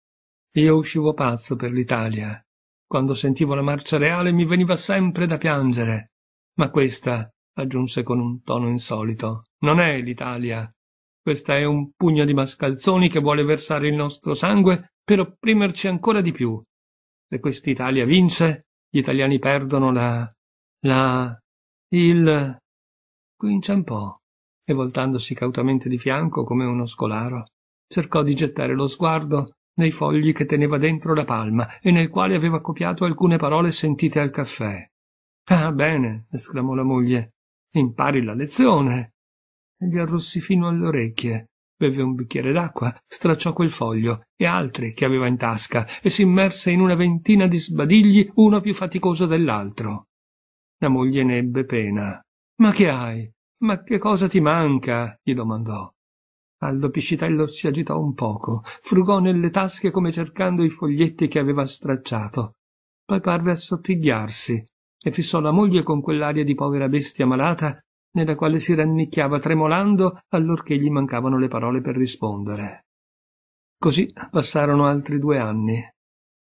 Io uscivo pazzo per l'Italia. Quando sentivo la marcia reale mi veniva sempre da piangere. Ma questa, aggiunse con un tono insolito, non è l'Italia. Questa è un pugno di mascalzoni che vuole versare il nostro sangue per opprimerci ancora di più. Se quest'Italia vince, gli italiani perdono la... la... il... Qui inciampò e voltandosi cautamente di fianco come uno scolaro, cercò di gettare lo sguardo nei fogli che teneva dentro la palma e nel quale aveva copiato alcune parole sentite al caffè. Ah, bene, esclamò la moglie, impari la lezione. E gli arrossì fino alle orecchie beve un bicchiere d'acqua, stracciò quel foglio e altri che aveva in tasca e si immerse in una ventina di sbadigli, uno più faticoso dell'altro. La moglie ne ebbe pena. Ma che hai? Ma che cosa ti manca? gli domandò. Aldo Piscitello si agitò un poco, frugò nelle tasche come cercando i foglietti che aveva stracciato. Poi parve assottigliarsi e fissò la moglie con quell'aria di povera bestia malata nella quale si rannicchiava tremolando allorché gli mancavano le parole per rispondere. Così passarono altri due anni.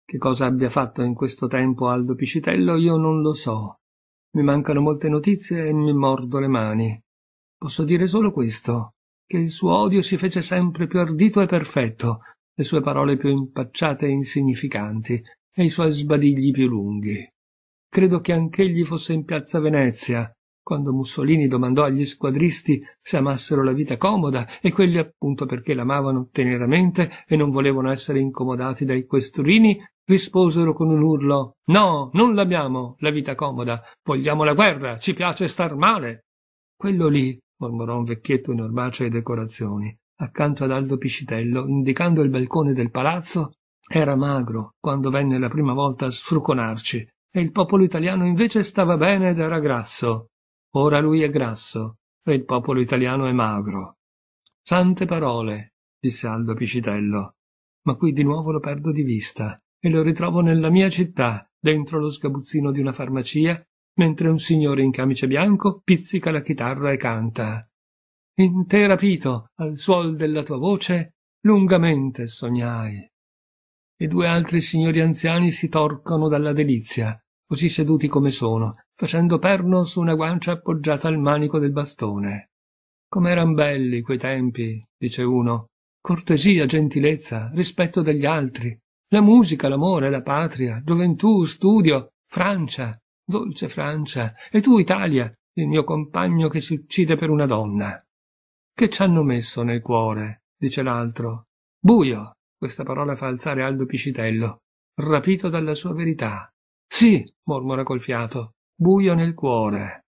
Che cosa abbia fatto in questo tempo Aldo Piscitello io non lo so. Mi mancano molte notizie e mi mordo le mani. Posso dire solo questo, che il suo odio si fece sempre più ardito e perfetto, le sue parole più impacciate e insignificanti, e i suoi sbadigli più lunghi. Credo che anch'egli fosse in piazza Venezia, quando Mussolini domandò agli squadristi se amassero la vita comoda e quelli appunto perché l'amavano teneramente e non volevano essere incomodati dai questurini, risposero con un urlo No, non l'abbiamo, la vita comoda, vogliamo la guerra, ci piace star male. Quello lì, mormorò un vecchietto in orbacia e decorazioni, accanto ad Aldo Piscitello, indicando il balcone del palazzo, era magro quando venne la prima volta a sfruconarci, e il popolo italiano invece stava bene ed era grasso. Ora lui è grasso e il popolo italiano è magro. Sante parole, disse Aldo Piscitello. Ma qui di nuovo lo perdo di vista e lo ritrovo nella mia città, dentro lo sgabuzzino di una farmacia, mentre un signore in camice bianco pizzica la chitarra e canta. Interapito al suol della tua voce, lungamente sognai. E due altri signori anziani si torcono dalla delizia, così seduti come sono, facendo perno su una guancia appoggiata al manico del bastone. Com'eran belli quei tempi, dice uno. Cortesia, gentilezza, rispetto degli altri, la musica, l'amore, la patria, gioventù, studio, Francia, dolce Francia, e tu Italia, il mio compagno che si uccide per una donna. Che ci hanno messo nel cuore, dice l'altro. Buio, questa parola fa alzare Aldo Piscitello, rapito dalla sua verità. Sì, mormora col fiato, buio nel cuore.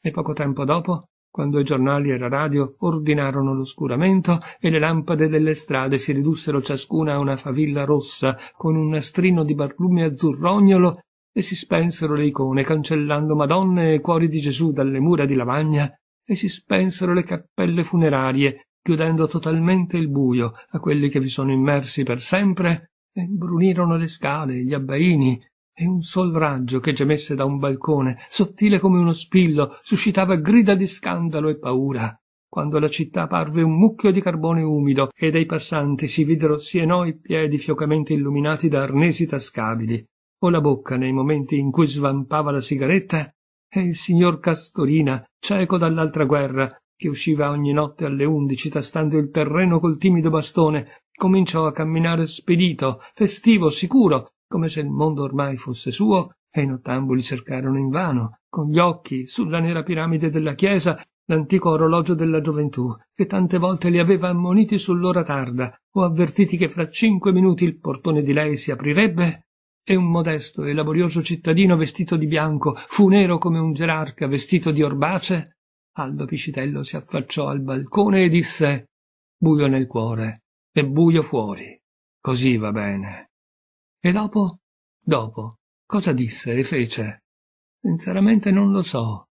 E poco tempo dopo, quando i giornali e la radio ordinarono l'oscuramento e le lampade delle strade si ridussero ciascuna a una favilla rossa con un nastrino di barlume azzurrognolo e si spensero le icone cancellando Madonne e cuori di Gesù dalle mura di lavagna e si spensero le cappelle funerarie chiudendo totalmente il buio a quelli che vi sono immersi per sempre e brunirono le scale gli abbaini e un sol raggio che gemesse da un balcone, sottile come uno spillo, suscitava grida di scandalo e paura, quando la città parve un mucchio di carbone umido e dei passanti si videro sì e no i piedi fiocamente illuminati da arnesi tascabili, o la bocca nei momenti in cui svampava la sigaretta, e il signor Castorina, cieco dall'altra guerra, che usciva ogni notte alle undici tastando il terreno col timido bastone, cominciò a camminare spedito, festivo, sicuro, come se il mondo ormai fosse suo, e i nottambuli cercarono invano, con gli occhi, sulla nera piramide della chiesa, l'antico orologio della gioventù, che tante volte li aveva ammoniti sull'ora tarda, o avvertiti che fra cinque minuti il portone di lei si aprirebbe, e un modesto e laborioso cittadino vestito di bianco fu nero come un gerarca vestito di orbace, Aldo Piscitello si affacciò al balcone e disse buio nel cuore e buio fuori. Così va bene. E dopo? Dopo. Cosa disse e fece? Sinceramente non lo so.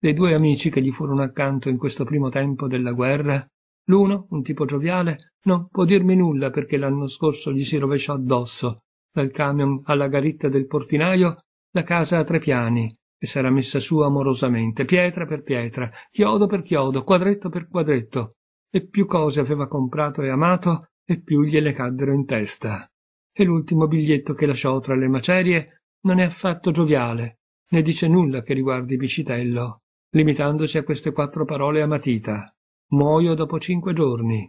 Dei due amici che gli furono accanto in questo primo tempo della guerra, l'uno, un tipo gioviale, non può dirmi nulla perché l'anno scorso gli si rovesciò addosso, dal camion alla garitta del portinaio, la casa a tre piani, e s'era messa su amorosamente, pietra per pietra, chiodo per chiodo, quadretto per quadretto, e più cose aveva comprato e amato, e più gliele caddero in testa e l'ultimo biglietto che lasciò tra le macerie non è affatto gioviale, né dice nulla che riguardi Bicitello, limitandosi a queste quattro parole a matita. Muoio dopo cinque giorni.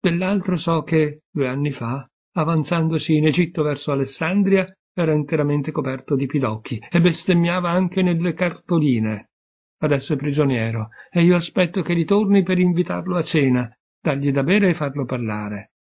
Dell'altro so che, due anni fa, avanzandosi in Egitto verso Alessandria, era interamente coperto di pidocchi e bestemmiava anche nelle cartoline. Adesso è prigioniero e io aspetto che ritorni per invitarlo a cena, dargli da bere e farlo parlare.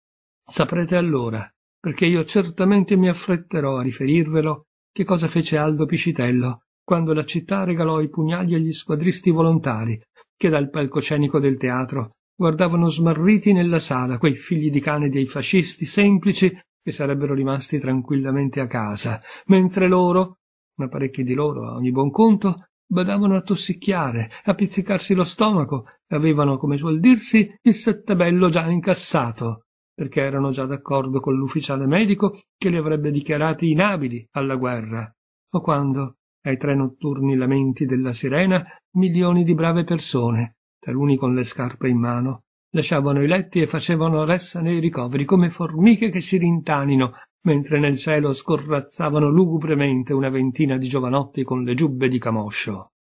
Saprete allora perché io certamente mi affretterò a riferirvelo che cosa fece Aldo Piscitello quando la città regalò i pugnali agli squadristi volontari che dal palcoscenico del teatro guardavano smarriti nella sala quei figli di cane dei fascisti semplici che sarebbero rimasti tranquillamente a casa, mentre loro, ma parecchi di loro a ogni buon conto, badavano a tossicchiare, a pizzicarsi lo stomaco, e avevano, come suol dirsi, il settebello già incassato perché erano già d'accordo con l'ufficiale medico che li avrebbe dichiarati inabili alla guerra, o quando, ai tre notturni lamenti della sirena, milioni di brave persone, taluni con le scarpe in mano, lasciavano i letti e facevano ressa nei ricoveri come formiche che si rintanino, mentre nel cielo scorrazzavano lugubremente una ventina di giovanotti con le giubbe di camoscio.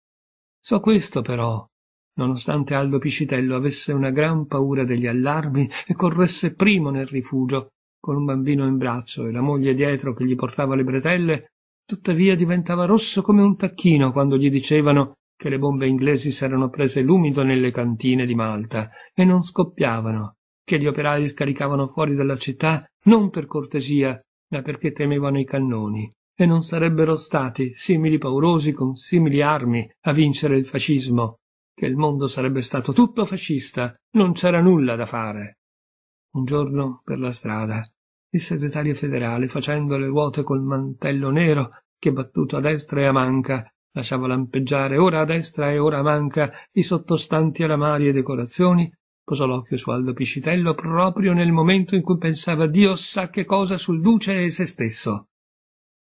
So questo però, nonostante Aldo Piscitello avesse una gran paura degli allarmi e corresse primo nel rifugio, con un bambino in braccio e la moglie dietro che gli portava le bretelle, tuttavia diventava rosso come un tacchino quando gli dicevano che le bombe inglesi s'erano prese l'umido nelle cantine di Malta e non scoppiavano, che gli operai scaricavano fuori dalla città non per cortesia, ma perché temevano i cannoni, e non sarebbero stati simili paurosi con simili armi a vincere il fascismo, che il mondo sarebbe stato tutto fascista, non c'era nulla da fare. Un giorno, per la strada, il segretario federale, facendo le ruote col mantello nero che battuto a destra e a manca, lasciava lampeggiare ora a destra e ora a manca i sottostanti ramari e decorazioni, posò l'occhio su Aldo Piscitello proprio nel momento in cui pensava Dio sa che cosa sul duce e se stesso.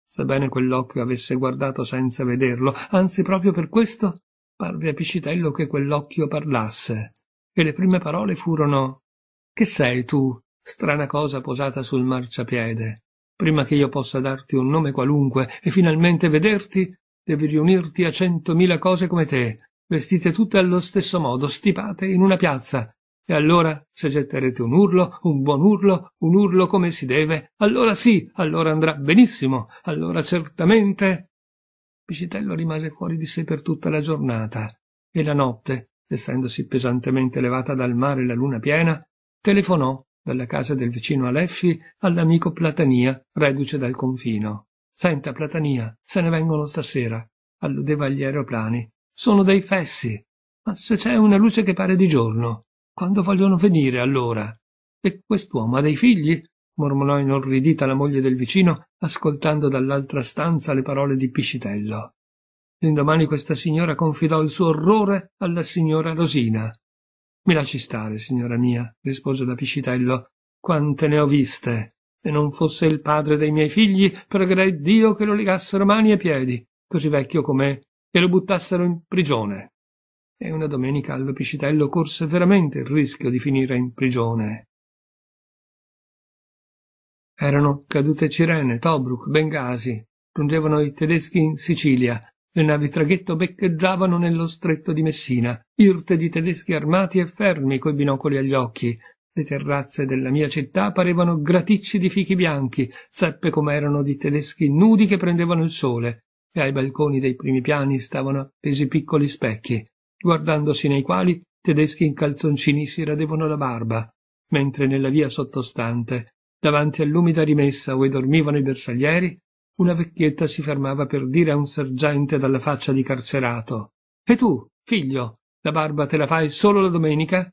Sebbene quell'occhio avesse guardato senza vederlo, anzi proprio per questo parve a Piscitello che quell'occhio parlasse, e le prime parole furono Che sei tu, strana cosa posata sul marciapiede? Prima che io possa darti un nome qualunque e finalmente vederti, devi riunirti a centomila cose come te, vestite tutte allo stesso modo, stipate in una piazza. E allora, se getterete un urlo, un buon urlo, un urlo come si deve, allora sì, allora andrà benissimo, allora certamente. Pisitello rimase fuori di sé per tutta la giornata e la notte, essendosi pesantemente levata dal mare la luna piena, telefonò dalla casa del vicino Aleffi all'amico Platania, reduce dal confino. Senta, Platania, se ne vengono stasera. Alludeva agli aeroplani. Sono dei fessi. Ma se c'è una luce che pare di giorno, quando vogliono venire allora? E quest'uomo ha dei figli? mormorò inorridita la moglie del vicino, ascoltando dall'altra stanza le parole di Piscitello. L'indomani questa signora confidò il suo orrore alla signora Rosina. Mi lasci stare, signora mia, rispose la Piscitello. Quante ne ho viste! E non fosse il padre dei miei figli, pregherei Dio che lo legassero mani e piedi, così vecchio com'è, e lo buttassero in prigione. E una domenica al Piscitello corse veramente il rischio di finire in prigione. Erano cadute Cirene, Tobruk, Bengasi, giungevano i tedeschi in Sicilia, le navi traghetto beccheggiavano nello stretto di Messina, irte di tedeschi armati e fermi coi binocoli agli occhi. Le terrazze della mia città parevano graticci di fichi bianchi, seppe erano di tedeschi nudi che prendevano il sole, e ai balconi dei primi piani stavano appesi piccoli specchi, guardandosi nei quali tedeschi in calzoncini si radevano la barba, mentre nella via sottostante Davanti all'umida rimessa ove dormivano i bersaglieri, una vecchietta si fermava per dire a un sergente dalla faccia di carcerato E tu, figlio, la barba te la fai solo la domenica?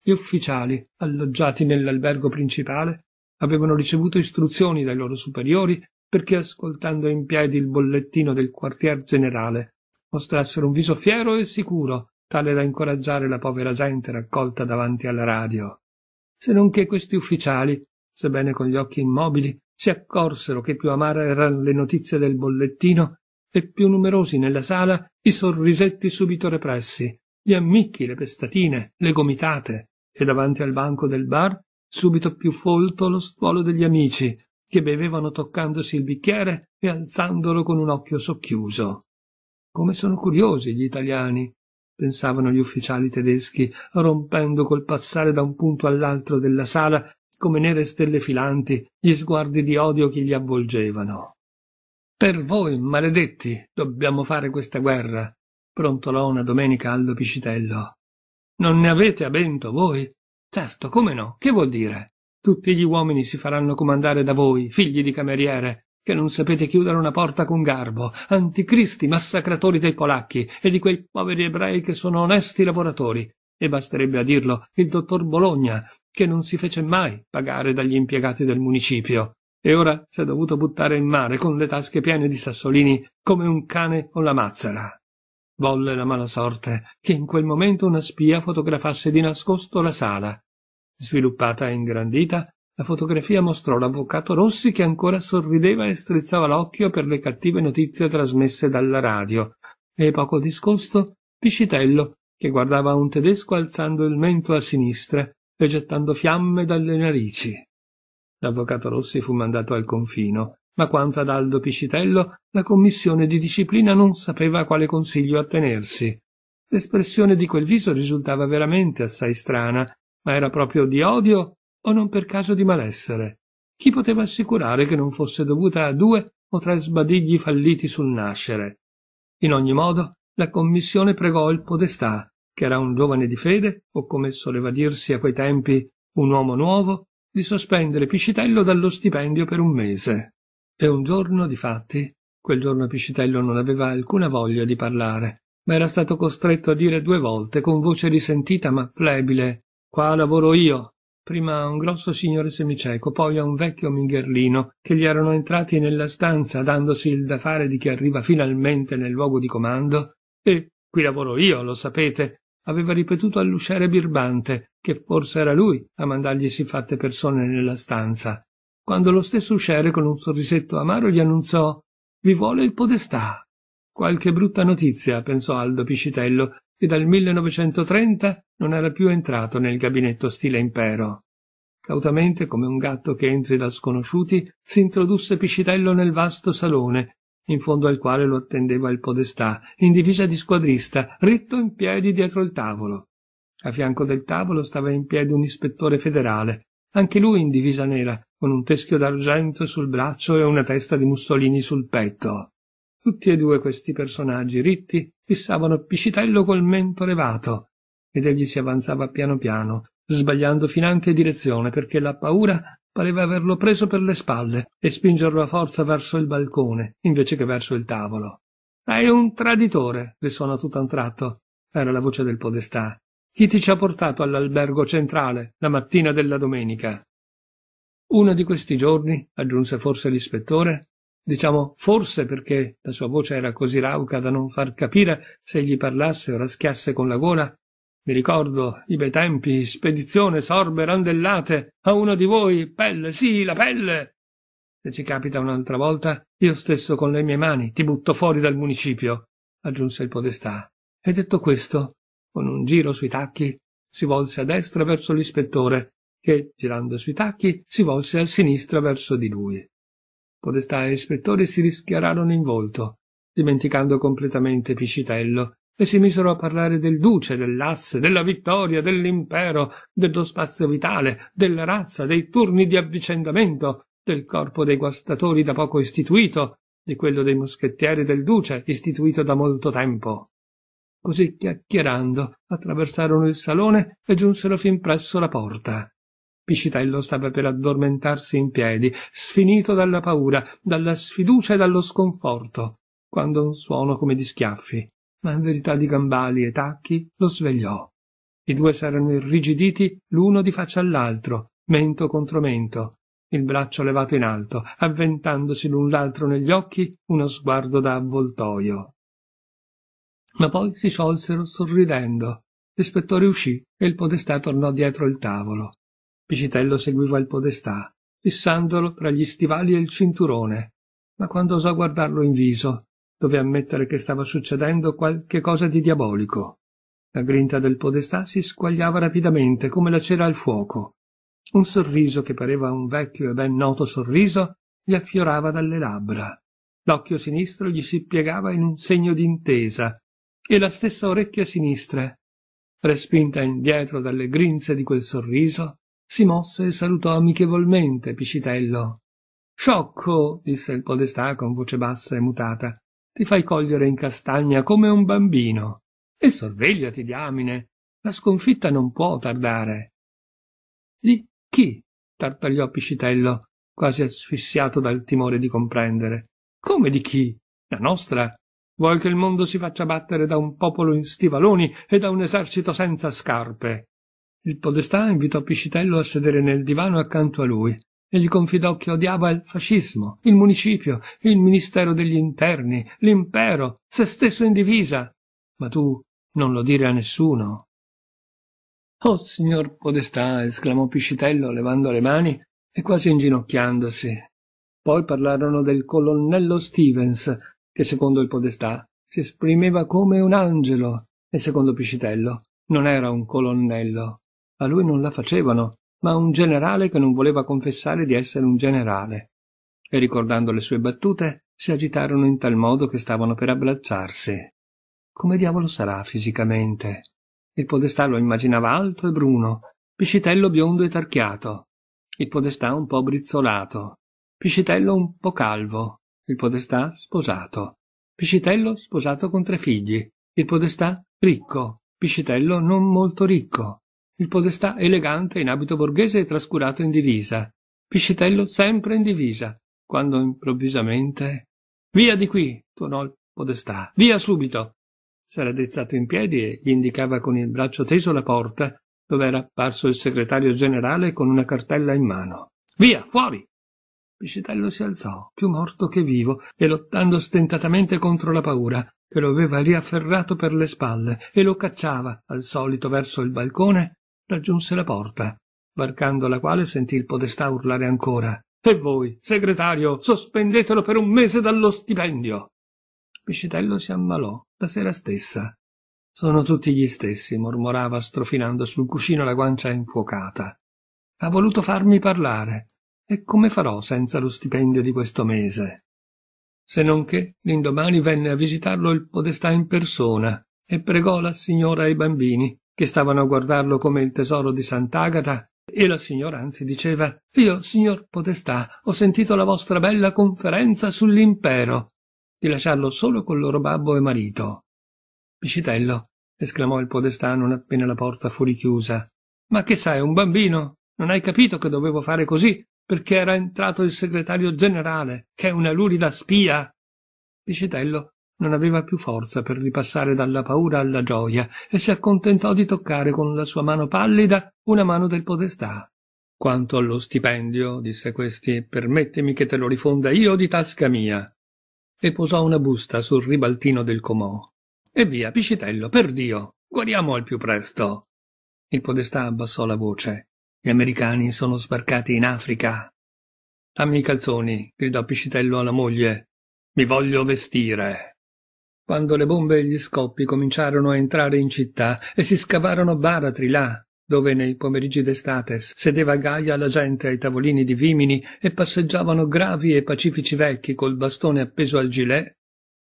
Gli ufficiali, alloggiati nell'albergo principale, avevano ricevuto istruzioni dai loro superiori perché ascoltando in piedi il bollettino del quartier generale mostrassero un viso fiero e sicuro tale da incoraggiare la povera gente raccolta davanti alla radio se non che questi ufficiali sebbene con gli occhi immobili, si accorsero che più amare erano le notizie del bollettino e più numerosi nella sala i sorrisetti subito repressi, gli ammicchi, le pestatine, le gomitate, e davanti al banco del bar subito più folto lo stuolo degli amici, che bevevano toccandosi il bicchiere e alzandolo con un occhio socchiuso. Come sono curiosi gli italiani, pensavano gli ufficiali tedeschi, rompendo col passare da un punto all'altro della sala come nere stelle filanti, gli sguardi di odio che gli avvolgevano. Per voi, maledetti, dobbiamo fare questa guerra, brontolò una domenica allo Piscitello. Non ne avete a bento voi? Certo, come no? Che vuol dire? Tutti gli uomini si faranno comandare da voi, figli di cameriere, che non sapete chiudere una porta con garbo, anticristi massacratori dei polacchi e di quei poveri ebrei che sono onesti lavoratori. E basterebbe a dirlo il dottor Bologna, che non si fece mai pagare dagli impiegati del municipio e ora si è dovuto buttare in mare con le tasche piene di sassolini come un cane con la mazzara. Volle la mala sorte che in quel momento una spia fotografasse di nascosto la sala. Sviluppata e ingrandita, la fotografia mostrò l'avvocato Rossi che ancora sorrideva e strizzava l'occhio per le cattive notizie trasmesse dalla radio, e poco discosto Piscitello, che guardava un tedesco alzando il mento a sinistra e gettando fiamme dalle narici. L'avvocato Rossi fu mandato al confino, ma quanto ad Aldo Piscitello la commissione di disciplina non sapeva a quale consiglio attenersi. L'espressione di quel viso risultava veramente assai strana, ma era proprio di odio o non per caso di malessere. Chi poteva assicurare che non fosse dovuta a due o tre sbadigli falliti sul nascere? In ogni modo, la commissione pregò il podestà che era un giovane di fede, o come soleva dirsi a quei tempi un uomo nuovo, di sospendere Piscitello dallo stipendio per un mese. E un giorno, difatti, quel giorno Piscitello non aveva alcuna voglia di parlare, ma era stato costretto a dire due volte, con voce risentita ma flebile, Qua lavoro io. Prima a un grosso signore semicieco, poi a un vecchio mingherlino, che gli erano entrati nella stanza dandosi il da fare di chi arriva finalmente nel luogo di comando, e qui lavoro io, lo sapete, aveva ripetuto all'usciere birbante che forse era lui a mandargli siffatte persone nella stanza, quando lo stesso usciere con un sorrisetto amaro gli annunziò Vi vuole il podestà. Qualche brutta notizia, pensò Aldo Piscitello, e dal 1930 non era più entrato nel gabinetto stile impero. Cautamente, come un gatto che entri da sconosciuti, si introdusse Piscitello nel vasto salone in fondo al quale lo attendeva il podestà, in divisa di squadrista, ritto in piedi dietro il tavolo. A fianco del tavolo stava in piedi un ispettore federale, anche lui in divisa nera, con un teschio d'argento sul braccio e una testa di Mussolini sul petto. Tutti e due questi personaggi ritti fissavano Piscitello col mento levato, ed egli si avanzava piano piano, sbagliando finanche direzione perché la paura pareva averlo preso per le spalle e spingerlo a forza verso il balcone invece che verso il tavolo. Sei un traditore, risuonò tutto a un tratto. Era la voce del podestà. Chi ti ci ha portato all'albergo centrale la mattina della domenica? Uno di questi giorni, aggiunse forse l'ispettore, diciamo forse perché la sua voce era così rauca da non far capire se gli parlasse o raschiasse con la gola, mi ricordo i bei tempi, spedizione, sorbe, randellate, a uno di voi, pelle, sì, la pelle. Se ci capita un'altra volta, io stesso con le mie mani ti butto fuori dal municipio, aggiunse il podestà. E detto questo, con un giro sui tacchi, si volse a destra verso l'ispettore, che, girando sui tacchi, si volse a sinistra verso di lui. Podestà e ispettore si rischiararono in volto, dimenticando completamente Piscitello, e si misero a parlare del duce, dell'asse, della vittoria, dell'impero, dello spazio vitale, della razza, dei turni di avvicendamento, del corpo dei guastatori da poco istituito, di quello dei moschettieri del duce istituito da molto tempo. Così chiacchierando attraversarono il salone e giunsero fin presso la porta. Piscitello stava per addormentarsi in piedi, sfinito dalla paura, dalla sfiducia e dallo sconforto, quando un suono come di schiaffi ma in verità di gambali e tacchi, lo svegliò. I due s'erano irrigiditi l'uno di faccia all'altro, mento contro mento, il braccio levato in alto, avventandosi l'un l'altro negli occhi uno sguardo da avvoltoio. Ma poi si sciolsero sorridendo. L'ispettore uscì e il podestà tornò dietro il tavolo. Picitello seguiva il podestà, fissandolo tra gli stivali e il cinturone, ma quando osò guardarlo in viso, dove ammettere che stava succedendo qualche cosa di diabolico. La grinta del podestà si squagliava rapidamente come la cera al fuoco. Un sorriso che pareva un vecchio e ben noto sorriso gli affiorava dalle labbra. L'occhio sinistro gli si piegava in un segno d'intesa e la stessa orecchia sinistra, respinta indietro dalle grinze di quel sorriso, si mosse e salutò amichevolmente Piscitello. Sciocco, disse il podestà con voce bassa e mutata ti fai cogliere in castagna come un bambino. E sorvegliati, diamine. La sconfitta non può tardare. Di chi? tartagliò Piscitello, quasi asfissiato dal timore di comprendere. Come di chi? La nostra. Vuoi che il mondo si faccia battere da un popolo in stivaloni e da un esercito senza scarpe? Il podestà invitò Piscitello a sedere nel divano accanto a lui e gli confidò che odiava il fascismo, il municipio, il ministero degli interni, l'impero, se stesso in divisa. Ma tu non lo dire a nessuno. Oh, signor Podestà, esclamò Piscitello levando le mani e quasi inginocchiandosi. Poi parlarono del colonnello Stevens, che secondo il Podestà si esprimeva come un angelo e secondo Piscitello non era un colonnello. A lui non la facevano ma un generale che non voleva confessare di essere un generale. E ricordando le sue battute, si agitarono in tal modo che stavano per abbracciarsi. Come diavolo sarà fisicamente? Il podestà lo immaginava alto e bruno, Piscitello biondo e tarchiato, il podestà un po' brizzolato, Piscitello un po' calvo, il podestà sposato, Piscitello sposato con tre figli, il podestà ricco, Piscitello non molto ricco, il podestà elegante in abito borghese e trascurato in divisa, Piscitello sempre in divisa, quando improvvisamente Via di qui, tuonò il podestà, via subito. S'era drizzato in piedi e gli indicava con il braccio teso la porta dove era apparso il segretario generale con una cartella in mano. Via, fuori! Piscitello si alzò, più morto che vivo, e lottando stentatamente contro la paura, che lo aveva riafferrato per le spalle e lo cacciava al solito verso il balcone, raggiunse la porta, varcando la quale sentì il podestà urlare ancora. E voi, segretario, sospendetelo per un mese dallo stipendio. Piscitello si ammalò la sera stessa. Sono tutti gli stessi, mormorava strofinando sul cuscino la guancia infuocata. Ha voluto farmi parlare. E come farò senza lo stipendio di questo mese? Se non che l'indomani venne a visitarlo il podestà in persona e pregò la signora e i bambini che stavano a guardarlo come il tesoro di Sant'Agata, e la signora anzi diceva Io, signor Podestà, ho sentito la vostra bella conferenza sull'impero, di lasciarlo solo col loro babbo e marito. Piscitello, esclamò il Podestà non appena la porta fu richiusa. Ma che sai, un bambino? Non hai capito che dovevo fare così, perché era entrato il segretario generale, che è una lurida spia. Piscitello non aveva più forza per ripassare dalla paura alla gioia e si accontentò di toccare con la sua mano pallida una mano del podestà. Quanto allo stipendio, disse questi, permettimi che te lo rifonda io di tasca mia. E posò una busta sul ribaltino del comò. E via, Piscitello, per Dio, guariamo al più presto. Il podestà abbassò la voce. Gli americani sono sbarcati in Africa. Dammi i calzoni, gridò Piscitello alla moglie. Mi voglio vestire quando le bombe e gli scoppi cominciarono a entrare in città e si scavarono baratri là, dove nei pomeriggi d'estate sedeva gaia la gente ai tavolini di vimini e passeggiavano gravi e pacifici vecchi col bastone appeso al gilet,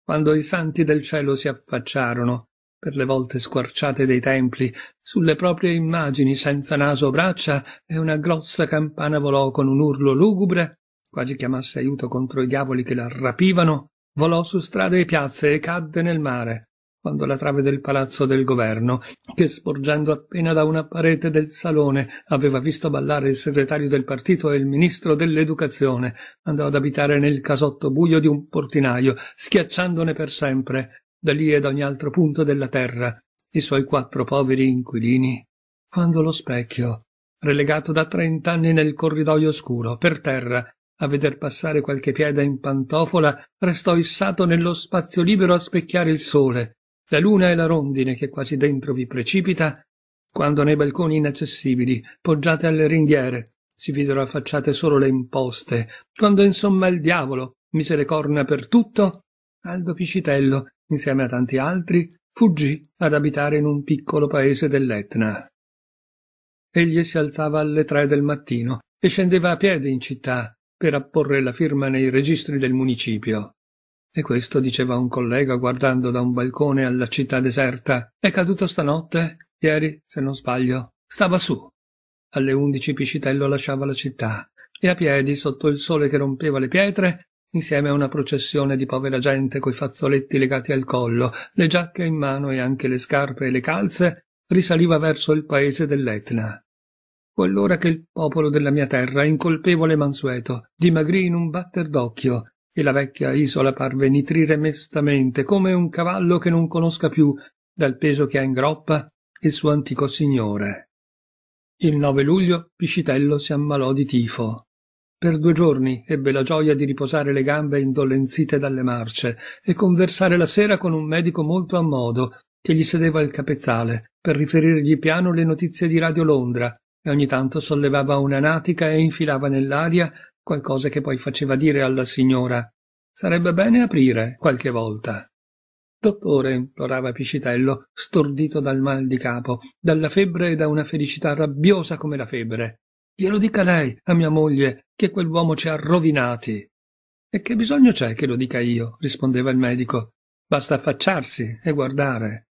quando i santi del cielo si affacciarono, per le volte squarciate dei templi, sulle proprie immagini senza naso o braccia, e una grossa campana volò con un urlo lugubre, quasi chiamasse aiuto contro i diavoli che la rapivano, Volò su strade e piazze e cadde nel mare, quando la trave del palazzo del governo, che sporgendo appena da una parete del salone aveva visto ballare il segretario del partito e il ministro dell'educazione, andò ad abitare nel casotto buio di un portinaio, schiacciandone per sempre, da lì e da ogni altro punto della terra, i suoi quattro poveri inquilini. Quando lo specchio, relegato da trent'anni nel corridoio oscuro, per terra, a veder passare qualche piede in pantofola, restò issato nello spazio libero a specchiare il sole, la luna e la rondine che quasi dentro vi precipita, quando nei balconi inaccessibili, poggiate alle ringhiere, si videro affacciate solo le imposte, quando insomma il diavolo mise le corna per tutto, Aldo Piscitello, insieme a tanti altri, fuggì ad abitare in un piccolo paese dell'Etna. Egli si alzava alle tre del mattino e scendeva a piedi in città, per apporre la firma nei registri del municipio. E questo diceva un collega guardando da un balcone alla città deserta. È caduto stanotte? Ieri, se non sbaglio. Stava su. Alle undici Piscitello lasciava la città e a piedi, sotto il sole che rompeva le pietre, insieme a una processione di povera gente coi fazzoletti legati al collo, le giacche in mano e anche le scarpe e le calze, risaliva verso il paese dell'Etna. Fu allora che il popolo della mia terra, incolpevole e mansueto, dimagrì in un batter d'occhio, e la vecchia isola parve nitrire mestamente, come un cavallo che non conosca più, dal peso che ha in groppa, il suo antico signore. Il 9 luglio Piscitello si ammalò di tifo. Per due giorni ebbe la gioia di riposare le gambe indolenzite dalle marce e conversare la sera con un medico molto a modo che gli sedeva il capezzale per riferirgli piano le notizie di Radio Londra e ogni tanto sollevava una natica e infilava nell'aria qualcosa che poi faceva dire alla signora sarebbe bene aprire qualche volta. Dottore, implorava Piscitello, stordito dal mal di capo, dalla febbre e da una felicità rabbiosa come la febbre. Glielo dica lei, a mia moglie, che quell'uomo ci ha rovinati. E che bisogno c'è che lo dica io? rispondeva il medico. Basta affacciarsi e guardare.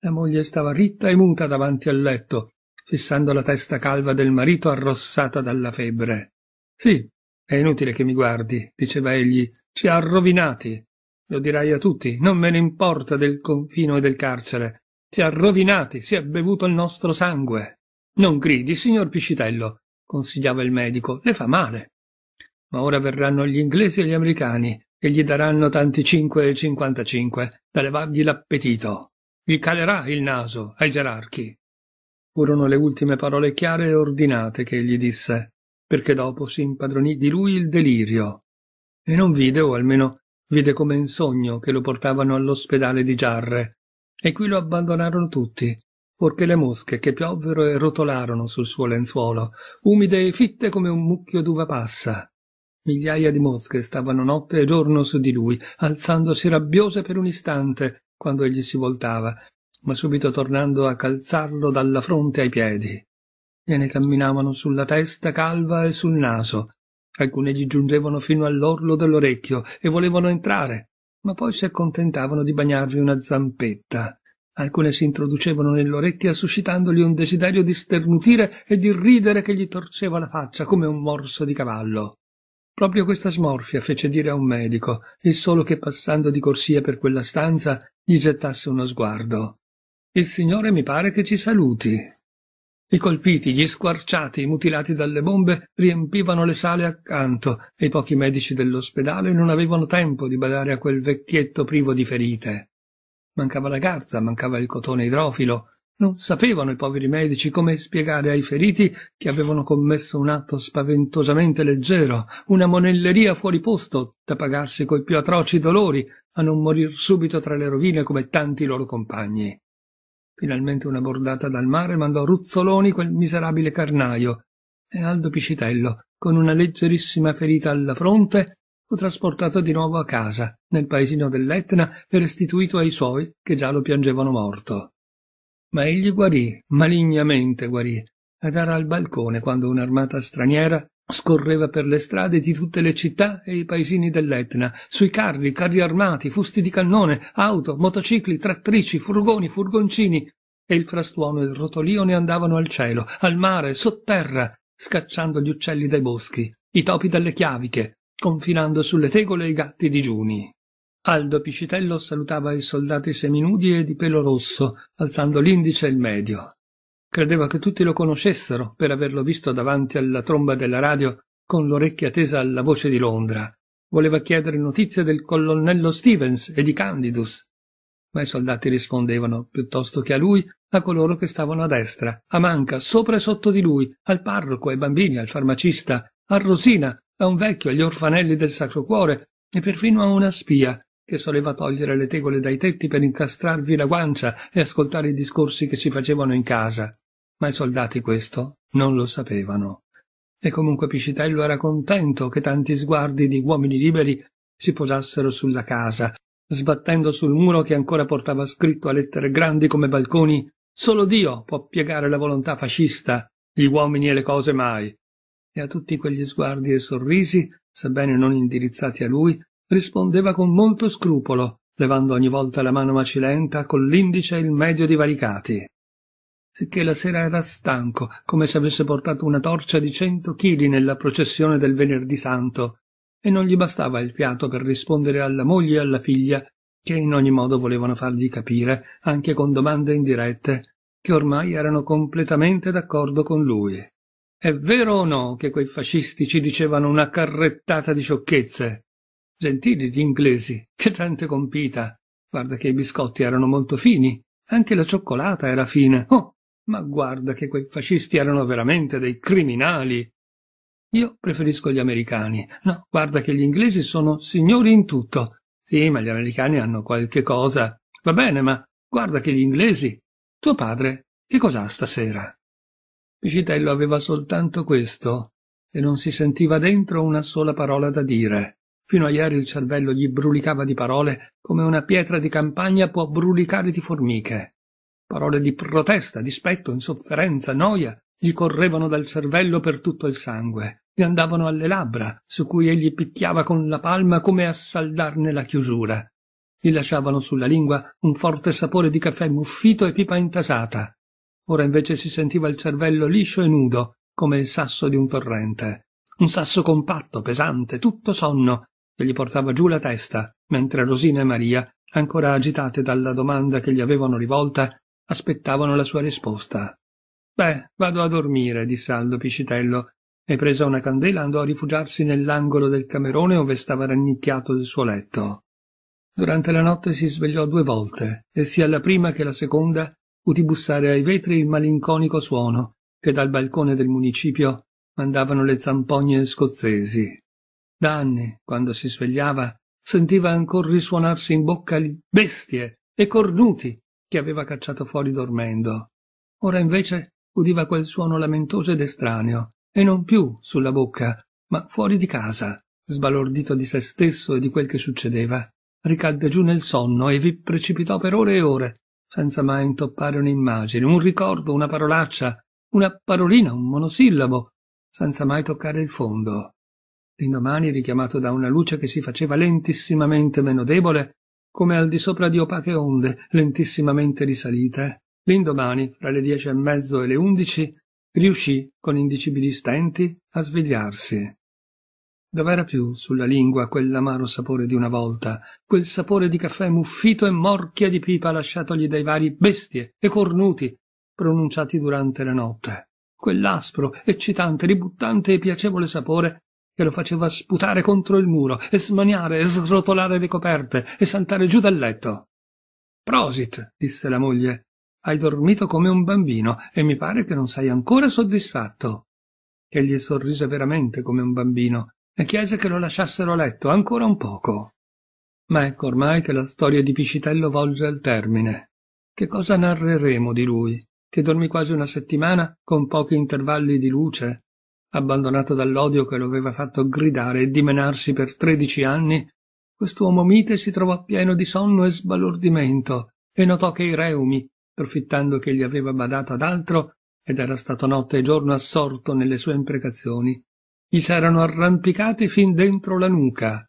La moglie stava ritta e muta davanti al letto, fissando la testa calva del marito arrossata dalla febbre. Sì, è inutile che mi guardi, diceva egli, ci ha rovinati. Lo dirai a tutti, non me ne importa del confino e del carcere. Ci ha rovinati, si è bevuto il nostro sangue. Non gridi, signor Piscitello, consigliava il medico, le fa male. Ma ora verranno gli inglesi e gli americani e gli daranno tanti cinque e cinquantacinque da levargli l'appetito. Gli calerà il naso ai gerarchi. Furono le ultime parole chiare e ordinate che egli disse, perché dopo si impadronì di lui il delirio. E non vide, o almeno vide come in sogno, che lo portavano all'ospedale di Giarre. E qui lo abbandonarono tutti, fuorché le mosche che piovvero e rotolarono sul suo lenzuolo, umide e fitte come un mucchio d'uva passa. Migliaia di mosche stavano notte e giorno su di lui, alzandosi rabbiose per un istante, quando egli si voltava, ma subito tornando a calzarlo dalla fronte ai piedi. Gliene camminavano sulla testa calva e sul naso. Alcune gli giungevano fino all'orlo dell'orecchio e volevano entrare, ma poi si accontentavano di bagnarvi una zampetta. Alcune si introducevano nell'orecchia suscitandogli un desiderio di sternutire e di ridere che gli torceva la faccia come un morso di cavallo. Proprio questa smorfia fece dire a un medico, il solo che passando di corsia per quella stanza gli gettasse uno sguardo. Il Signore mi pare che ci saluti. I colpiti, gli squarciati, i mutilati dalle bombe riempivano le sale accanto e i pochi medici dell'ospedale non avevano tempo di badare a quel vecchietto privo di ferite. Mancava la garza, mancava il cotone idrofilo. Non sapevano i poveri medici come spiegare ai feriti che avevano commesso un atto spaventosamente leggero, una monelleria fuori posto, da pagarsi coi più atroci dolori, a non morir subito tra le rovine come tanti loro compagni. Finalmente una bordata dal mare mandò ruzzoloni quel miserabile carnaio e Aldo Piscitello, con una leggerissima ferita alla fronte, fu trasportato di nuovo a casa, nel paesino dell'Etna e restituito ai suoi che già lo piangevano morto. Ma egli guarì, malignamente guarì, ed era al balcone quando un'armata straniera Scorreva per le strade di tutte le città e i paesini dell'Etna, sui carri, carri armati, fusti di cannone, auto, motocicli, trattrici, furgoni, furgoncini, e il frastuono e il rotolio ne andavano al cielo, al mare, sotterra, scacciando gli uccelli dai boschi, i topi dalle chiaviche, confinando sulle tegole i gatti digiuni. Aldo Piscitello salutava i soldati seminudi e di pelo rosso, alzando l'indice e il medio. Credeva che tutti lo conoscessero per averlo visto davanti alla tromba della radio con l'orecchia tesa alla voce di Londra. Voleva chiedere notizie del colonnello Stevens e di Candidus. Ma i soldati rispondevano, piuttosto che a lui, a coloro che stavano a destra, a Manca, sopra e sotto di lui, al parroco, ai bambini, al farmacista, a Rosina, a un vecchio, agli orfanelli del Sacro Cuore e perfino a una spia che soleva togliere le tegole dai tetti per incastrarvi la guancia e ascoltare i discorsi che si facevano in casa ma i soldati questo non lo sapevano. E comunque Piscitello era contento che tanti sguardi di uomini liberi si posassero sulla casa, sbattendo sul muro che ancora portava scritto a lettere grandi come balconi Solo Dio può piegare la volontà fascista, gli uomini e le cose mai. E a tutti quegli sguardi e sorrisi, sebbene non indirizzati a lui, rispondeva con molto scrupolo, levando ogni volta la mano macilenta con l'indice e il medio divaricati sicché la sera era stanco, come se avesse portato una torcia di cento chili nella processione del venerdì santo, e non gli bastava il fiato per rispondere alla moglie e alla figlia, che in ogni modo volevano fargli capire, anche con domande indirette, che ormai erano completamente d'accordo con lui. È vero o no che quei fascisti ci dicevano una carrettata di sciocchezze? Gentili gli inglesi, che gente compita. Guarda che i biscotti erano molto fini, anche la cioccolata era fine. Oh, ma guarda che quei fascisti erano veramente dei criminali. Io preferisco gli americani. No, guarda che gli inglesi sono signori in tutto. Sì, ma gli americani hanno qualche cosa. Va bene, ma guarda che gli inglesi. Tuo padre, che cos'ha stasera? Piscitello aveva soltanto questo e non si sentiva dentro una sola parola da dire. Fino a ieri il cervello gli brulicava di parole come una pietra di campagna può brulicare di formiche. Parole di protesta, dispetto, insofferenza, noia gli correvano dal cervello per tutto il sangue, gli andavano alle labbra, su cui egli picchiava con la palma come a saldarne la chiusura. Gli lasciavano sulla lingua un forte sapore di caffè muffito e pipa intasata. Ora invece si sentiva il cervello liscio e nudo, come il sasso di un torrente. Un sasso compatto, pesante, tutto sonno, che gli portava giù la testa, mentre Rosina e Maria, ancora agitate dalla domanda che gli avevano rivolta, aspettavano la sua risposta. Beh, vado a dormire, disse Aldo Piscitello, e presa una candela andò a rifugiarsi nell'angolo del camerone ove stava rannicchiato il suo letto. Durante la notte si svegliò due volte, e sia la prima che la seconda udì bussare ai vetri il malinconico suono che dal balcone del municipio mandavano le zampogne scozzesi. Da anni, quando si svegliava, sentiva ancora risuonarsi in bocca bestie e cornuti che aveva cacciato fuori dormendo. Ora invece udiva quel suono lamentoso ed estraneo, e non più sulla bocca, ma fuori di casa. Sbalordito di se stesso e di quel che succedeva, ricadde giù nel sonno e vi precipitò per ore e ore, senza mai intoppare un'immagine, un ricordo, una parolaccia, una parolina, un monosillabo, senza mai toccare il fondo. L'indomani, richiamato da una luce che si faceva lentissimamente meno debole, come al di sopra di opache onde lentissimamente risalite. L'indomani, fra le dieci e mezzo e le undici, riuscì, con indicibili stenti, a svegliarsi. Dov'era più sulla lingua quell'amaro sapore di una volta, quel sapore di caffè muffito e morchia di pipa lasciatogli dai vari bestie e cornuti pronunciati durante la notte, quell'aspro, eccitante, ributtante e piacevole sapore che lo faceva sputare contro il muro e smaniare e srotolare le coperte e saltare giù dal letto. Prosit, disse la moglie, hai dormito come un bambino e mi pare che non sei ancora soddisfatto. Egli sorrise veramente come un bambino e chiese che lo lasciassero a letto ancora un poco. Ma ecco ormai che la storia di Piscitello volge al termine. Che cosa narreremo di lui, che dormì quasi una settimana con pochi intervalli di luce, abbandonato dall'odio che lo aveva fatto gridare e dimenarsi per tredici anni, quest'uomo mite si trovò pieno di sonno e sbalordimento e notò che i reumi, profittando che gli aveva badato ad altro ed era stato notte e giorno assorto nelle sue imprecazioni, gli s'erano arrampicati fin dentro la nuca.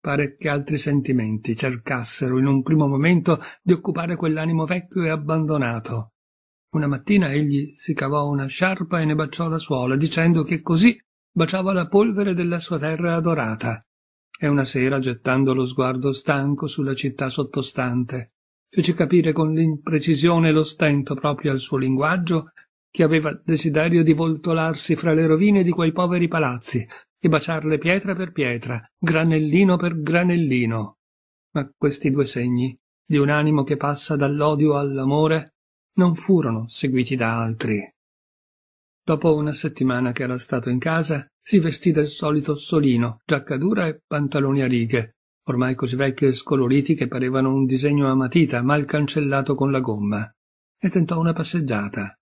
Pare che altri sentimenti cercassero in un primo momento di occupare quell'animo vecchio e abbandonato, una mattina egli si cavò una sciarpa e ne baciò la suola, dicendo che così baciava la polvere della sua terra adorata. E una sera, gettando lo sguardo stanco sulla città sottostante, fece capire con l'imprecisione e lo stento proprio al suo linguaggio che aveva desiderio di voltolarsi fra le rovine di quei poveri palazzi e baciarle pietra per pietra, granellino per granellino. Ma questi due segni di un animo che passa dall'odio all'amore non furono seguiti da altri. Dopo una settimana che era stato in casa, si vestì del solito solino, giacca dura e pantaloni a righe, ormai così vecchi e scoloriti che parevano un disegno a matita mal cancellato con la gomma, e tentò una passeggiata.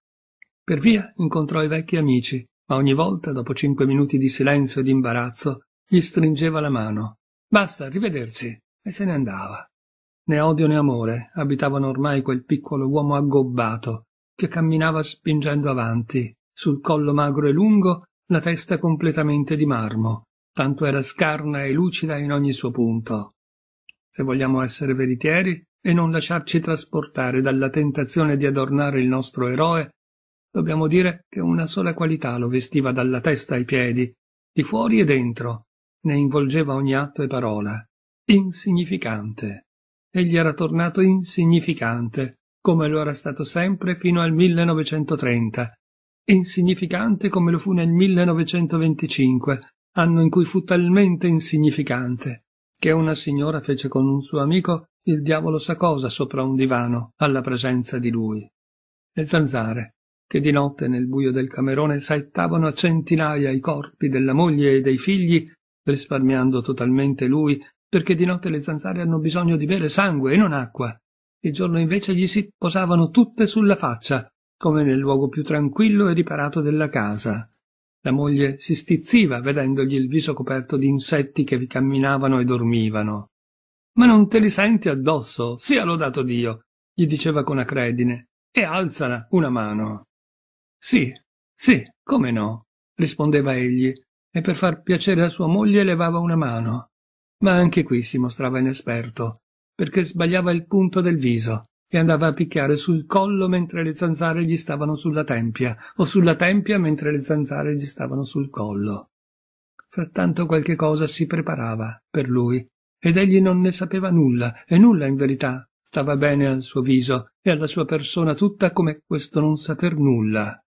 Per via incontrò i vecchi amici, ma ogni volta, dopo cinque minuti di silenzio e di imbarazzo, gli stringeva la mano. Basta, arrivederci!» e se ne andava. Né odio né amore abitavano ormai quel piccolo uomo aggobbato, che camminava spingendo avanti, sul collo magro e lungo, la testa completamente di marmo, tanto era scarna e lucida in ogni suo punto. Se vogliamo essere veritieri e non lasciarci trasportare dalla tentazione di adornare il nostro eroe, dobbiamo dire che una sola qualità lo vestiva dalla testa ai piedi, di fuori e dentro, ne involgeva ogni atto e parola, insignificante egli era tornato insignificante, come lo era stato sempre fino al 1930, insignificante come lo fu nel 1925, anno in cui fu talmente insignificante che una signora fece con un suo amico il diavolo sa cosa sopra un divano alla presenza di lui. Le zanzare, che di notte nel buio del camerone saettavano a centinaia i corpi della moglie e dei figli, risparmiando totalmente lui perché di notte le zanzare hanno bisogno di bere sangue e non acqua. Il giorno invece gli si posavano tutte sulla faccia, come nel luogo più tranquillo e riparato della casa. La moglie si stizziva vedendogli il viso coperto di insetti che vi camminavano e dormivano. Ma non te li senti addosso, sia lodato Dio, gli diceva con acredine, e alzala una mano. Sì, sì, come no, rispondeva egli, e per far piacere a sua moglie levava una mano. Ma anche qui si mostrava inesperto, perché sbagliava il punto del viso e andava a picchiare sul collo mentre le zanzare gli stavano sulla tempia, o sulla tempia mentre le zanzare gli stavano sul collo. Frattanto qualche cosa si preparava per lui, ed egli non ne sapeva nulla, e nulla in verità stava bene al suo viso e alla sua persona tutta come questo non saper nulla.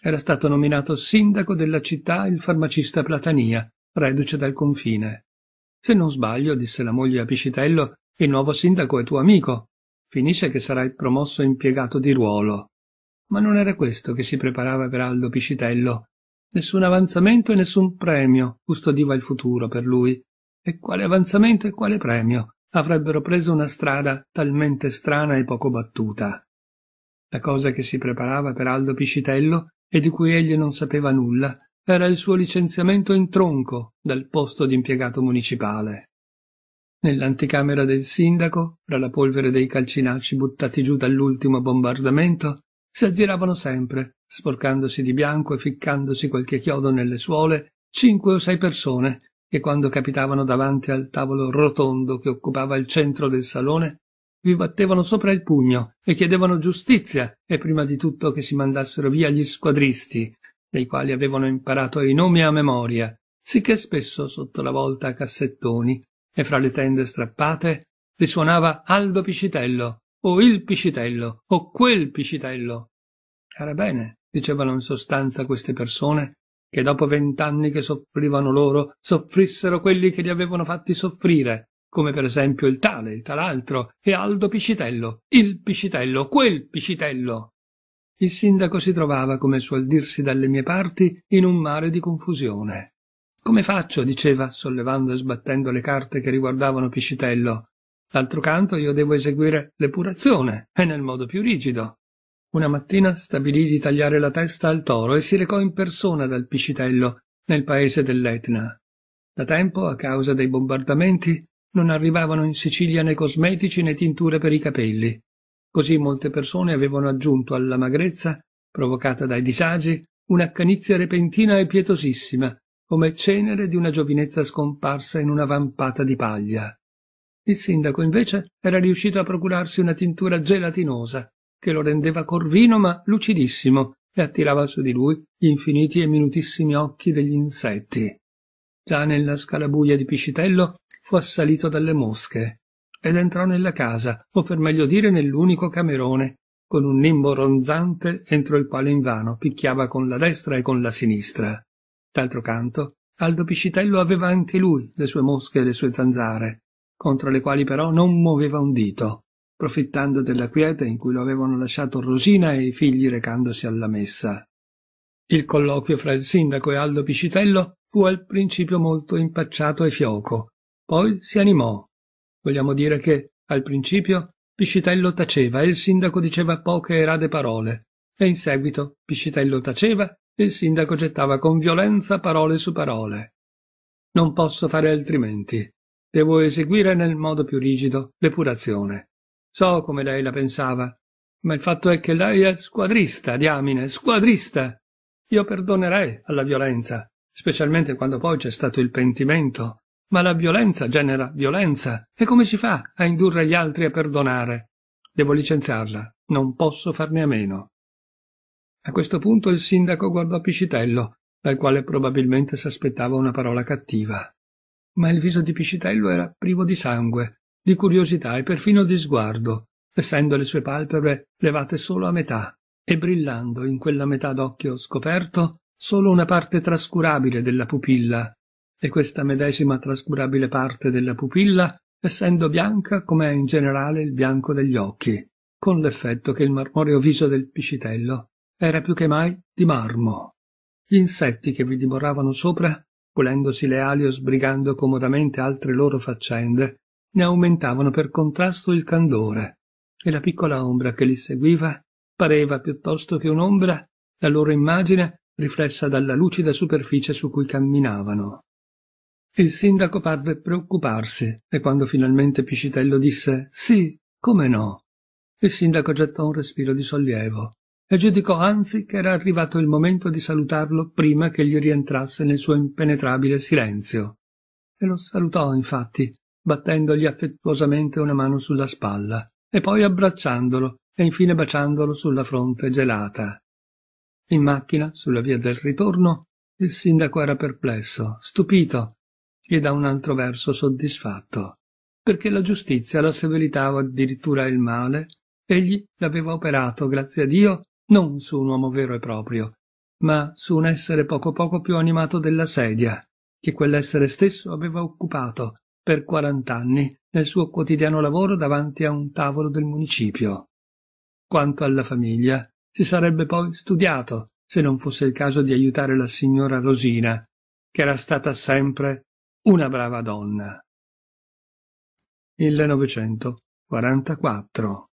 Era stato nominato sindaco della città il farmacista Platania, reduce dal confine. Se non sbaglio, disse la moglie a Piscitello, il nuovo sindaco è tuo amico. Finisce che sarai promosso impiegato di ruolo. Ma non era questo che si preparava per Aldo Piscitello. Nessun avanzamento e nessun premio custodiva il futuro per lui. E quale avanzamento e quale premio avrebbero preso una strada talmente strana e poco battuta. La cosa che si preparava per Aldo Piscitello e di cui egli non sapeva nulla era il suo licenziamento in tronco dal posto di impiegato municipale. Nell'anticamera del sindaco, tra la polvere dei calcinacci buttati giù dall'ultimo bombardamento, si aggiravano sempre, sporcandosi di bianco e ficcandosi qualche chiodo nelle suole, cinque o sei persone che quando capitavano davanti al tavolo rotondo che occupava il centro del salone, vi battevano sopra il pugno e chiedevano giustizia e prima di tutto che si mandassero via gli squadristi dei quali avevano imparato i nomi a memoria, sicché spesso sotto la volta a cassettoni e fra le tende strappate risuonava Aldo Piscitello, o il Piscitello, o quel Piscitello. Era bene, dicevano in sostanza queste persone, che dopo vent'anni che soffrivano loro, soffrissero quelli che li avevano fatti soffrire, come per esempio il tale, il tal'altro, e Aldo Piscitello, il Piscitello, quel Piscitello il sindaco si trovava, come suol dirsi dalle mie parti, in un mare di confusione. Come faccio? diceva, sollevando e sbattendo le carte che riguardavano Piscitello. D'altro canto io devo eseguire l'epurazione, e nel modo più rigido. Una mattina stabilì di tagliare la testa al toro e si recò in persona dal Piscitello, nel paese dell'Etna. Da tempo, a causa dei bombardamenti, non arrivavano in Sicilia né cosmetici né tinture per i capelli, Così molte persone avevano aggiunto alla magrezza, provocata dai disagi, una canizia repentina e pietosissima, come cenere di una giovinezza scomparsa in una vampata di paglia. Il sindaco invece era riuscito a procurarsi una tintura gelatinosa, che lo rendeva corvino ma lucidissimo e attirava su di lui gli infiniti e minutissimi occhi degli insetti. Già nella scalabuia di Piscitello fu assalito dalle mosche ed entrò nella casa, o per meglio dire nell'unico camerone, con un nimbo ronzante entro il quale invano picchiava con la destra e con la sinistra. D'altro canto, Aldo Piscitello aveva anche lui le sue mosche e le sue zanzare, contro le quali però non muoveva un dito, profittando della quiete in cui lo avevano lasciato Rosina e i figli recandosi alla messa. Il colloquio fra il sindaco e Aldo Piscitello fu al principio molto impacciato e fioco, poi si animò Vogliamo dire che, al principio, Piscitello taceva e il sindaco diceva poche e rade parole, e in seguito Piscitello taceva e il sindaco gettava con violenza parole su parole. Non posso fare altrimenti. Devo eseguire nel modo più rigido l'epurazione. So come lei la pensava, ma il fatto è che lei è squadrista, diamine, squadrista. Io perdonerei alla violenza, specialmente quando poi c'è stato il pentimento ma la violenza genera violenza, e come si fa a indurre gli altri a perdonare? Devo licenziarla, non posso farne a meno. A questo punto il sindaco guardò Piscitello, dal quale probabilmente s'aspettava una parola cattiva. Ma il viso di Piscitello era privo di sangue, di curiosità e perfino di sguardo, essendo le sue palpebre levate solo a metà, e brillando in quella metà d'occhio scoperto solo una parte trascurabile della pupilla, e questa medesima trascurabile parte della pupilla, essendo bianca come è in generale il bianco degli occhi, con l'effetto che il marmoreo viso del piscitello era più che mai di marmo. Gli insetti che vi dimoravano sopra, pulendosi le ali o sbrigando comodamente altre loro faccende, ne aumentavano per contrasto il candore, e la piccola ombra che li seguiva pareva piuttosto che un'ombra la loro immagine riflessa dalla lucida superficie su cui camminavano. Il sindaco parve preoccuparsi e quando finalmente Piscitello disse sì, come no, il sindaco gettò un respiro di sollievo e giudicò anzi che era arrivato il momento di salutarlo prima che gli rientrasse nel suo impenetrabile silenzio. E lo salutò infatti, battendogli affettuosamente una mano sulla spalla e poi abbracciandolo e infine baciandolo sulla fronte gelata. In macchina, sulla via del ritorno, il sindaco era perplesso, stupito e da un altro verso soddisfatto, perché la giustizia la severitava addirittura il male, egli l'aveva operato, grazie a Dio, non su un uomo vero e proprio, ma su un essere poco poco più animato della sedia, che quell'essere stesso aveva occupato per quarant'anni nel suo quotidiano lavoro davanti a un tavolo del municipio. Quanto alla famiglia, si sarebbe poi studiato se non fosse il caso di aiutare la signora Rosina, che era stata sempre una brava donna. 1944